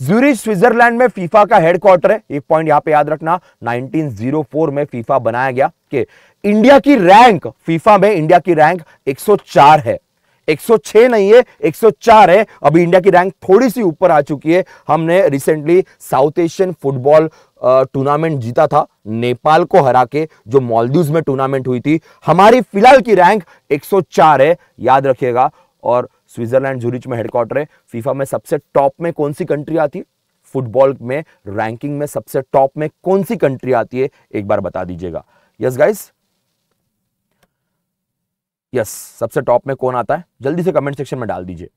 जूरी स्विट्जरलैंड में फीफा का हेडक्वार्टर है एक पॉइंट यहाँ पे याद रखना 1904 में फीफा बनाया गया के okay. इंडिया की रैंक फीफा में इंडिया की रैंक 104 है 106 नहीं है 104 है अभी इंडिया की रैंक थोड़ी सी ऊपर आ चुकी है हमने recently South Asian football tournament जीता था नेपाल को हरा के जो मॉलदीव में टूर्नामेंट हुई थी हमारी फिलहाल की रैंक 104 है याद रखिएगा और स्विट्जरलैंड जूरिच में हेडक्वार्टर है फीफा में सबसे टॉप में कौन सी कंट्री आती है फुटबॉल में रैंकिंग में सबसे टॉप में कौन सी कंट्री आती है एक बार बता दीजिएगा यस गाइस यस सबसे टॉप में कौन आता है जल्दी से कमेंट सेक्शन में डाल दीजिए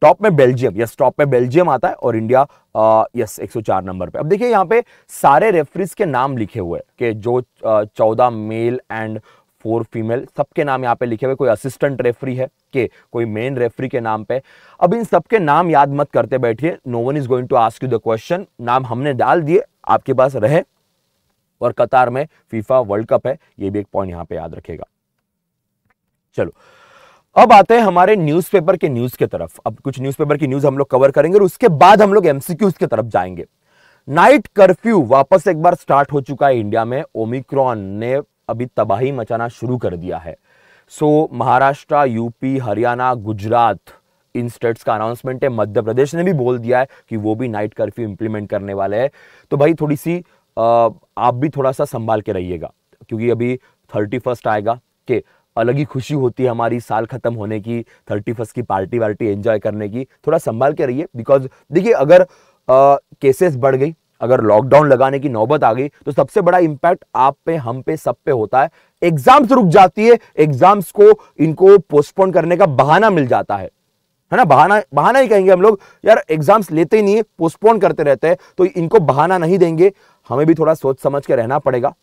टॉप में बेल्जियम यस टॉप में बेल्जियम आता है और इंडिया आ, यस 104 नंबर पे अब देखिए यहाँ पे सारे रेफरीज के नाम लिखे हुए कि जो चौदह मेल एंड फोर फीमेल सबके नाम यहाँ पे लिखे हुए कोई असिस्टेंट रेफरी है के कोई मेन रेफरी के नाम पे अब इन सबके नाम याद मत करते बैठिए no one is going to ask you the question नाम हमने डाल दिए आपके पास रहे और कतार में फीफा वर्ल्ड कप है ये भी एक पॉइंट यहाँ पे याद रखेगा चलो अब आते हैं हमारे न्यूज़पेपर के न्यूज़ के तरफ अब कुछ न्यूज़पेपर की न्यूज़ हम लोग कवर करेंगे और उसके बाद हम लोग एमसीक्यूज की तरफ जाएंगे नाइट कर्फ्यू वापस एक बार स्टार्ट हो चुका है इंडिया में ओमिक्रॉन ने अभी तबाही मचाना शुरू कर दिया है सो महाराष्ट्र यूपी हरियाणा गुजरात इन स्टेट्स का अनाउंसमेंट है मध्य प्रदेश ने भी बोल दिया है कि वो भी नाइट कर्फ्यू इंप्लीमेंट करने वाले हैं तो भाई थोड़ी सी आप भी थोड़ा सा संभाल के रहिएगा क्योंकि अभी थर्टी फर्स्ट आएगा के अलग ही खुशी होती है हमारी साल खत्म होने की थर्टी फर्स्ट की पार्टी वार्टी एंजॉय करने की थोड़ा संभाल के रहिए बिकॉज देखिए अगर केसेस बढ़ गई अगर लॉकडाउन लगाने की नौबत आ गई तो सबसे बड़ा इम्पैक्ट आप पे हम पे सब पे होता है एग्जाम्स रुक जाती है एग्जाम्स को इनको पोस्टपोन करने का बहाना मिल जाता है है ना बहाना बहाना ही कहेंगे हम लोग यार एग्जाम्स लेते ही नहीं है पोस्टपोन करते रहते हैं तो इनको बहाना नहीं देंगे हमें भी थोड़ा सोच समझ के रहना पड़ेगा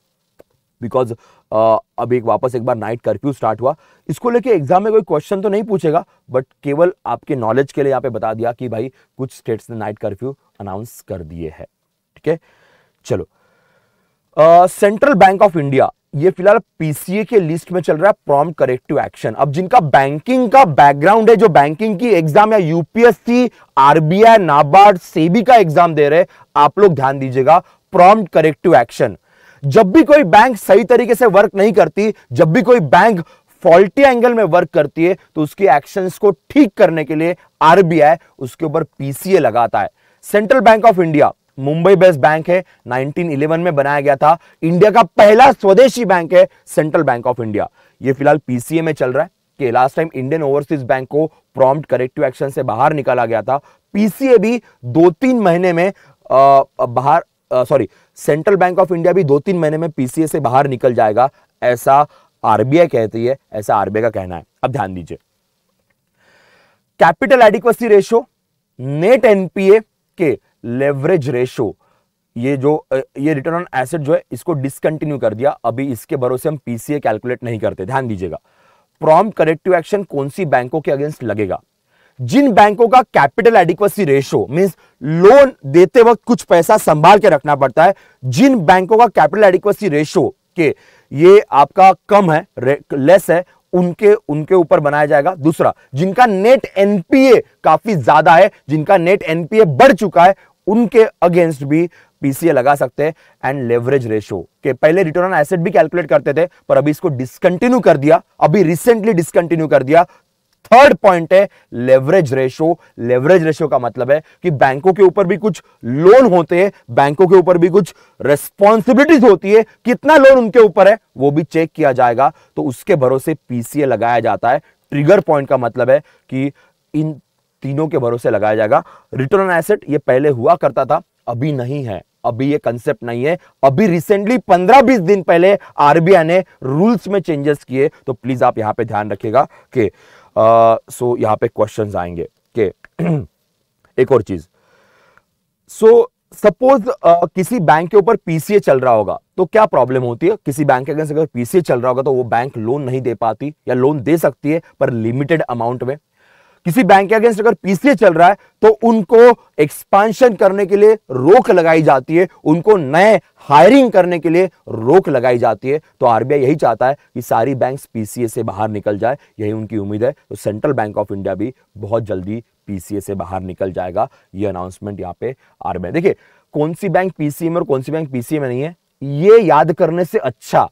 बिकॉज uh, अब एक वापस एक बार नाइट कर्फ्यू स्टार्ट हुआ इसको लेके एग्जाम में कोई क्वेश्चन तो नहीं पूछेगा बट केवल आपके नॉलेज के लिए यहाँ पे बता दिया कि भाई कुछ स्टेट्स ने नाइट कर्फ्यू अनाउंस कर दिए है ठीक है चलो सेंट्रल बैंक ऑफ इंडिया ये फिलहाल पीसीए के लिस्ट में चल रहा है प्रॉम करेक्टिव एक्शन अब जिनका बैंकिंग का बैकग्राउंड है जो बैंकिंग की एग्जाम या यूपीएससी आरबीआई नाबार्ड सेबी का एग्जाम दे रहे आप लोग ध्यान दीजिएगा प्रॉम्प्ट करेक्टिव एक्शन जब भी कोई बैंक सही तरीके से वर्क नहीं करती जब भी कोई बैंक फॉल्टी एंगल में वर्क करती है तो उसकी एक्शंस को ठीक करने के लिए आरबीआई उसके ऊपर पीसीए लगाता है central bank of India Mumbai based bank है 1911 में बनाया गया था इंडिया का पहला स्वदेशी बैंक है सेंट्रल बैंक ऑफ इंडिया ये फिलहाल पीसीए में चल रहा है कि last time Indian overseas bank को प्रॉम्प्ट करेक्टिव एक्शन से बाहर निकाला गया था पीसीए भी दो तीन महीने में आ, बाहर sorry central bank of India भी दो तीन महीने में पीसीए से बाहर निकल जाएगा ऐसा आरबीआई कहती है ऐसा आरबीआई का कहना है अब ध्यान दीजिए capital adequacy ratio net NPA के लेवरेज रेशो ये जो ये रिटर्न ऑन एसेट जो है इसको डिसकंटिन्यू कर दिया अभी इसके भरोसे हम पीसीए कैलकुलेट नहीं करते ध्यान दीजिएगा प्रॉम्प्ट करेक्टिव एक्शन कौन सी बैंकों के अगेंस्ट लगेगा जिन बैंकों का capital adequacy ratio mean loan देते वक्त कुछ पैसा संभाल के रखना पड़ता है जिन बैंकों का कैपिटल एडिक्वेसी रेशो के ये आपका कम है लेस है उनके उनके ऊपर बनाया जाएगा दूसरा जिनका नेट एनपीए काफी ज्यादा है जिनका नेट एनपीए बढ़ चुका है उनके अगेंस्ट भी पीसीए लगा सकते हैं एंड लेवरेज रेशो के पहले रिटर्न ऑन एसेट भी कैलकुलेट करते थे पर अभी इसको डिसकंटिन्यू कर दिया अभी रिसेंटली डिसकंटिन्यू कर दिया थर्ड पॉइंट है लेवरेज रेशो लेवरेज रेशो का मतलब है कि बैंकों के ऊपर भी कुछ लोन होते हैं बैंकों के ऊपर भी कुछ रेस्पॉन्सिबिलिटीज होती है कितना लोन उनके ऊपर है वो भी चेक किया जाएगा तो उसके भरोसे पीसीए लगाया जाता है ट्रिगर पॉइंट का मतलब है कि इन तीनों के भरोसे लगाया जाएगा रिटर्न ऑन एसेट ये पहले हुआ करता था अभी नहीं है अभी ये कंसेप्ट नहीं है अभी रिसेंटली 15-20 दिन पहले आरबीआई ने रूल्स में चेंजेस किए तो प्लीज आप यहां पे ध्यान रखिएगा कि सो uh, so, यहाँ पे क्वेश्चन आएंगे के एक और चीज सो सपोज किसी बैंक के ऊपर पीसीए चल रहा होगा तो क्या प्रॉब्लम होती है किसी बैंक के अगेंस्ट अगर पीसीए चल रहा होगा तो वो बैंक लोन नहीं दे पाती या लोन दे सकती है पर लिमिटेड अमाउंट में किसी बैंक के अगेंस्ट अगर पीसीए चल रहा है तो उनको एक्सपांशन करने के लिए रोक लगाई जाती है उनको नए हायरिंग करने के लिए रोक लगाई जाती है तो आरबीआई यही चाहता है कि सारी बैंक पीसीए से बाहर निकल जाए यही उनकी उम्मीद है तो सेंट्रल बैंक ऑफ इंडिया भी बहुत जल्दी पीसीए से बाहर निकल जाएगा ये अनाउंसमेंट यहाँ पे आरबीआई देखिए कौन सी बैंक पीसीए में और कौन सी बैंक पीसीए में नहीं है ये याद करने से अच्छा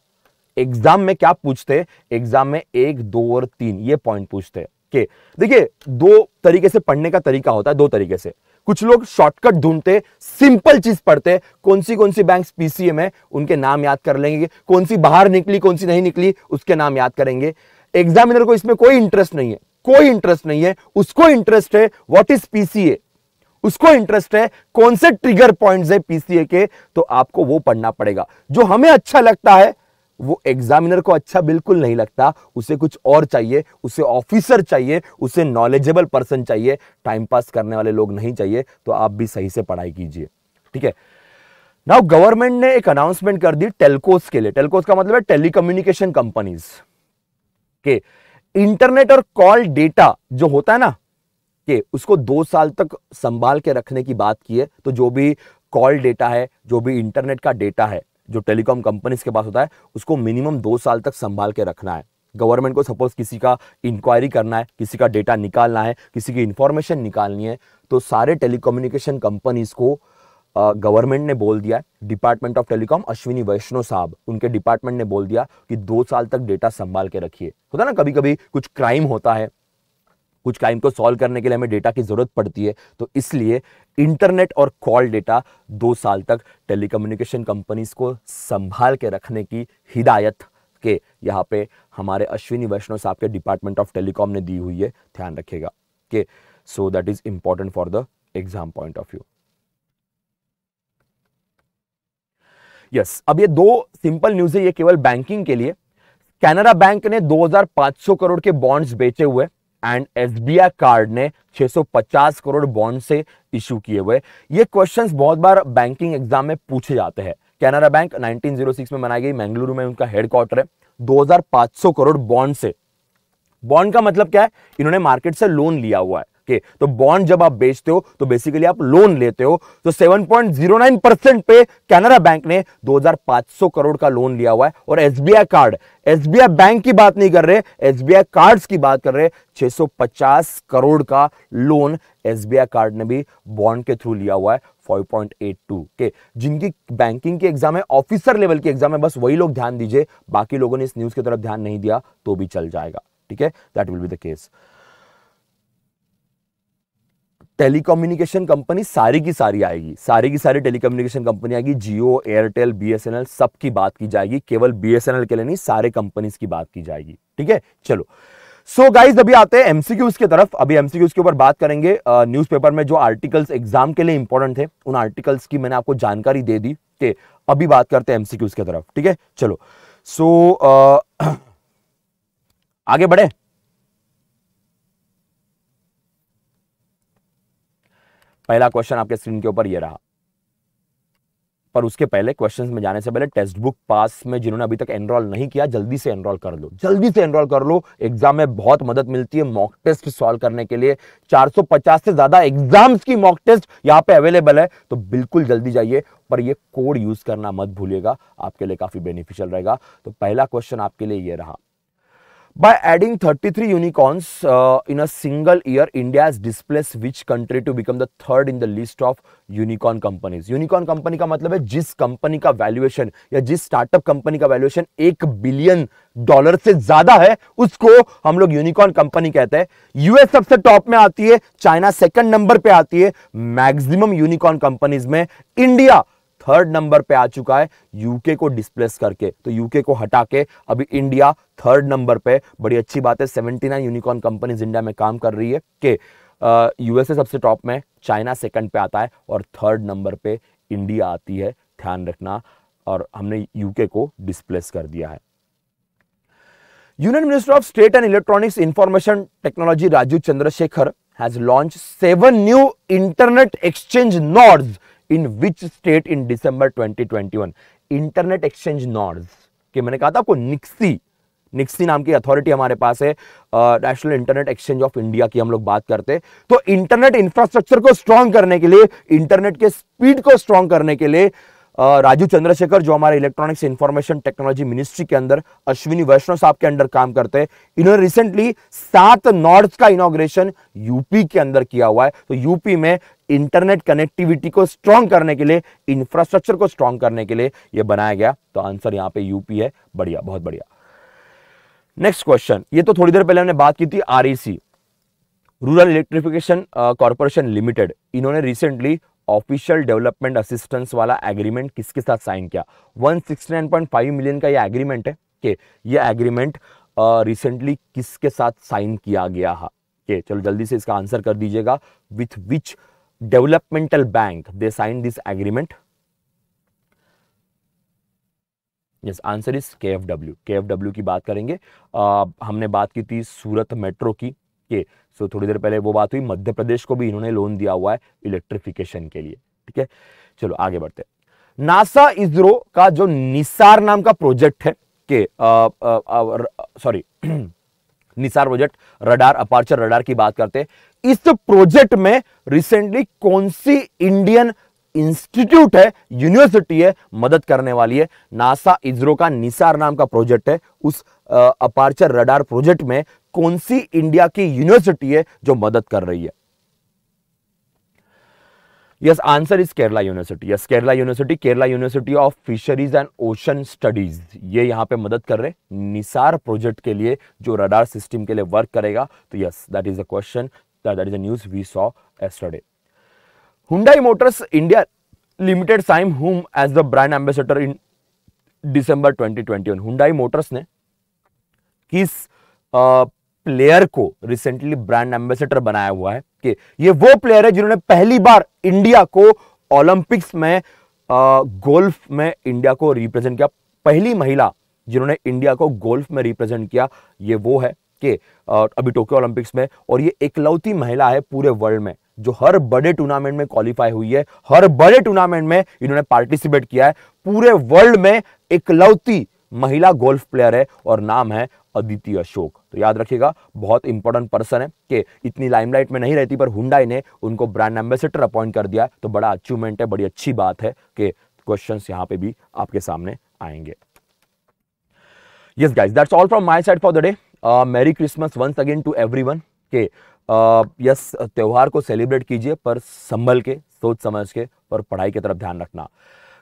एग्जाम में क्या पूछते एग्जाम में एक दो और तीन ये पॉइंट पूछते के देखिए दो तरीके से पढ़ने का तरीका होता है दो तरीके से कुछ लोग शॉर्टकट ढूंढते सिंपल चीज पढ़ते कौन सी कौन सी बैंक पीसीएम है उनके नाम याद कर लेंगे कौन सी बाहर निकली कौन सी नहीं निकली उसके नाम याद करेंगे एग्जामिनर को इसमें कोई इंटरेस्ट नहीं है कोई इंटरेस्ट नहीं है उसको इंटरेस्ट है व्हाट इज पीसीए उसको इंटरेस्ट है कौन से ट्रिगर पॉइंट्स है पीसीए के तो आपको वो पढ़ना पड़ेगा जो हमें अच्छा लगता है वो एग्जामिनर को अच्छा बिल्कुल नहीं लगता उसे कुछ और चाहिए उसे ऑफिसर चाहिए उसे नॉलेजेबल पर्सन चाहिए टाइम पास करने वाले लोग नहीं चाहिए तो आप भी सही से पढ़ाई कीजिए ठीक है नाउ गवर्नमेंट ने एक अनाउंसमेंट कर दी टेलकोस के लिए टेलकोस का मतलब है टेलीकम्युनिकेशन कंपनीज के इंटरनेट और कॉल डेटा जो होता है ना के उसको दो साल तक संभाल के रखने की बात की है तो जो भी कॉल डेटा है जो भी इंटरनेट का डेटा है जो टेलीकॉम कंपनीज के पास होता है उसको मिनिमम दो साल तक संभाल के रखना है गवर्नमेंट को सपोज किसी का इंक्वायरी करना है किसी का डेटा निकालना है किसी की इंफॉर्मेशन निकालनी है तो सारे टेलीकम्युनिकेशन कंपनीज को गवर्नमेंट ने बोल दिया department of telecom Ashwini Vaishnaw साहब उनके डिपार्टमेंट ने बोल दिया कि दो साल तक डेटा संभाल के रखिए होता है ना कभी कभी कुछ क्राइम होता है कुछ क्राइम को सॉल्व करने के लिए हमें डेटा की ज़रूरत पड़ती है तो इसलिए इंटरनेट और कॉल डेटा दो साल तक टेलीकम्युनिकेशन कंपनीज को संभाल के रखने की हिदायत के यहाँ पे हमारे अश्विनी वैष्णव साहब के डिपार्टमेंट ऑफ टेलीकॉम ने दी हुई है ध्यान रखेगा के so that is important for the exam point of view yes अब ये दो सिंपल न्यूज है ये केवल बैंकिंग के लिए कैनरा बैंक ने 2500 करोड़ के बॉन्ड्स बेचे हुए एंड आई कार्ड ने 650 करोड़ बॉन्ड से इशू किए हुए ये क्वेश्चंस बहुत बार बैंकिंग एग्जाम में पूछे जाते हैं कैनरा बैंक 1906 में बनाई गई मैंगलुरु में उनका हेडक्वार्टर है 2500 करोड़ बॉन्ड से बॉन्ड का मतलब क्या है इन्होंने मार्केट से लोन लिया हुआ है के तो बॉन्ड जब आप बेचते हो तो बेसिकली आप लोन लेते हो तो 7.09 परसेंट पे कैनरा बैंक ने 2500 करोड़ का लोन लिया हुआ है और एसबीआई कार्ड एसबीआई बैंक की बात नहीं कर रहे एसबीआई कार्ड्स की बात कर रहे 650 करोड़ का लोन एसबीआई कार्ड ने भी बॉन्ड के थ्रू लिया हुआ है 5.82 के जिनकी बैंकिंग के एग्जाम है ऑफिसर लेवल के एग्जाम है बस वही लोग ध्यान दीजिए बाकी लोगों ने इस न्यूज की तरफ ध्यान नहीं दिया तो भी चल जाएगा ठीक है that will be the case telecommunication company सारी की सारी आएगी सारी की सारी टेलीकम्युनिकेशन कंपनी आएगी जियो एयरटेल बीएसएनएल सब की बात की जाएगी केवल बीएसएनएल के लिए नहीं सारे कंपनीज की बात की जाएगी ठीक है चलो सो so गाइज अभी आते हैं एमसीक्यूज की तरफ अभी एमसीक्यूज के ऊपर बात करेंगे पेपर में जो आर्टिकल्स एग्जाम के लिए इंपॉर्टेंट थे उन आर्टिकल्स की मैंने आपको जानकारी दे दी के अभी बात करते हैं एमसीक्यूज की तरफ ठीक है चलो सो so, आगे बढ़े पहला क्वेश्चन आपके स्क्रीन के ऊपर ये रहा पर उसके पहले क्वेश्चंस में जाने से पहले टेक्स्ट बुक पास में जिन्होंने अभी तक एनरोल नहीं किया जल्दी से एनरोल कर लो जल्दी से एनरोल कर लो एग्जाम में बहुत मदद मिलती है मॉक टेस्ट सॉल्व करने के लिए 450 से ज्यादा एग्जाम्स की मॉक टेस्ट यहाँ पे अवेलेबल है तो बिल्कुल जल्दी जाइए पर ये कोड यूज करना मत भूलिएगा आपके लिए काफी बेनिफिशियल रहेगा तो पहला क्वेश्चन आपके लिए ये रहा By adding thirty three unicorns in a single year, India has displaced which country to become the third in the list of unicorn companies unicorn company का मतलब है जिस कंपनी का वैल्यूएशन या जिस स्टार्टअप कंपनी का वैल्यूएशन एक बिलियन डॉलर से ज्यादा है उसको हम लोग यूनिकॉर्न कंपनी कहते हैं यूएस सबसे टॉप में आती है चाइना सेकंड नंबर पर आती है मैक्सिमम यूनिकॉर्न कंपनीज में इंडिया थर्ड नंबर पे आ चुका है यूके को डिस्प्लेस करके तो यूके को हटा के अभी इंडिया थर्ड नंबर पे बड़ी अच्छी बात है seventy nine unicorn companies India में काम कर रही है के यूएसए सबसे टॉप में चाइना सेकंड पे आता है और थर्ड नंबर पे इंडिया आती है ध्यान रखना और हमने यूके को डिस्प्लेस कर दिया है union minister of state and electronics information technology Rajeev Chandrasekhar has launch seven new internet exchange north in which state in December 2021 internet exchange nodes कि मैंने कहा था आपको निक्सी निक्सी नाम की अथॉरिटी हमारे पास है national internet exchange of India की हम लोग बात करते तो इंटरनेट इंफ्रास्ट्रक्चर को स्ट्रांग करने के लिए इंटरनेट के स्पीड को स्ट्रांग करने के लिए राजू चंद्रशेखर जो हमारे इलेक्ट्रॉनिक्स इंफॉर्मेशन टेक्नोलॉजी मिनिस्ट्री के अंदर अश्विनी वैष्णव साहब के अंदर काम करते हैं इन्होंने रिसेंटली सात नॉर्थ का इनोग्रेशन यूपी के अंदर किया हुआ है तो यूपी में इंटरनेट कनेक्टिविटी को स्ट्रांग करने के लिए इंफ्रास्ट्रक्चर को स्ट्रांग करने के लिए यह बनाया गया तो आंसर यहां पे यूपी है बढ़िया बहुत बढ़िया नेक्स्ट क्वेश्चन ये तो थोड़ी देर पहले हमने बात की थी REC rural electrification corporation limited इन्होंने रिसेंटली ऑफिशियल डेवलपमेंट असिस्टेंस वाला एग्रीमेंट किसके साथ साइन किया 169.5 मिलियन का ये एग्रीमेंट है के ये एग्रीमेंट रिसेंटली किसके साथ साइन किया गया है के चलो जल्दी से इसका आंसर कर दीजिएगा with which developmental bank they sign this agreement yes answer is K F W K F W की बात करेंगे आ, हमने बात की थी सूरत मेट्रो की के सो थोड़ी देर पहले वो बात हुई मध्य प्रदेश को भी इन्होंने लोन दिया हुआ है इलेक्ट्रिफिकेशन के लिए ठीक है चलो आगे बढ़ते नासा इसरो का जो निसार नाम का प्रोजेक्ट है के sorry NISAR project radar aperture radar की बात करते हैं इस प्रोजेक्ट में रिसेंटली कौन सी इंडियन इंस्टीट्यूट है यूनिवर्सिटी है मदद करने वाली है नासा इसरो का निसार नाम का प्रोजेक्ट है उस अपार्चर रडार प्रोजेक्ट में कौन सी इंडिया की यूनिवर्सिटी है जो मदद कर रही है yes answer is Kerala university yes Kerala university Kerala university of fisheries and ocean studies ये यहाँ पे मदद कर रहे निसार प्रोजेक्ट के लिए जो रडार सिस्टम के लिए वर्क करेगा तो yes that is a question that is a news we saw yesterday Hyundai motors India limited sign whom as the brand ambassador in December twenty twenty Hyundai motors ने किस player को recently brand ambassador बनाया हुआ है के ये वो player है जिन्होंने पहली बार इंडिया को ओलंपिक्स में गोल्फ में इंडिया को रिप्रेजेंट किया पहली महिला जिन्होंने इंडिया को गोल्फ में रिप्रेजेंट किया ये वो है के अभी टोक्यो ओलंपिक्स में और ये एकलौती महिला है पूरे वर्ल्ड में जो हर बड़े टूर्नामेंट में क्वालिफाई हुई है हर बड़े टूर्नामेंट में इन्होंने पार्टिसिपेट किया है पूरे वर्ल्ड में एकलौती महिला गोल्फ प्लेयर है और नाम है अदिति अशोक तो याद रखिएगा बहुत इंपॉर्टेंट पर्सन है कि इतनी लाइमलाइट में नहीं रहती पर हुडाई ने उनको ब्रांड एम्बेसडर अपॉइंट कर दिया तो बड़ा अचीवमेंट है बड़ी अच्छी बात है कि क्वेश्चन यहाँ पे भी आपके सामने आएंगे yes guys that's all from my side for the day merry Christmas once again to everyone के यस uh, त्यौहार को सेलिब्रेट कीजिए पर संभल के सोच समझ के और पढ़ाई की तरफ ध्यान रखना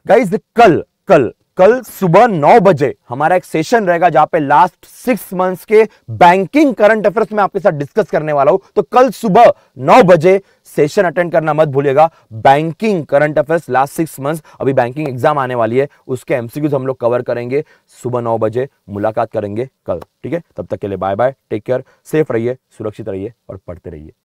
गाइज कल कल कल सुबह नौ बजे हमारा एक सेशन रहेगा जहां पे लास्ट सिक्स मंथ्स के बैंकिंग करंट अफेयर्स में आपके साथ डिस्कस करने वाला हूं तो कल सुबह नौ बजे सेशन अटेंड करना मत भूलिएगा banking current affairs last six months अभी बैंकिंग एग्जाम आने वाली है उसके एमसीक्यूज हम लोग कवर करेंगे सुबह नौ बजे मुलाकात करेंगे कल ठीक है तब तक के लिए bye bye take care safe रहिए सुरक्षित रहिए और पढ़ते रहिए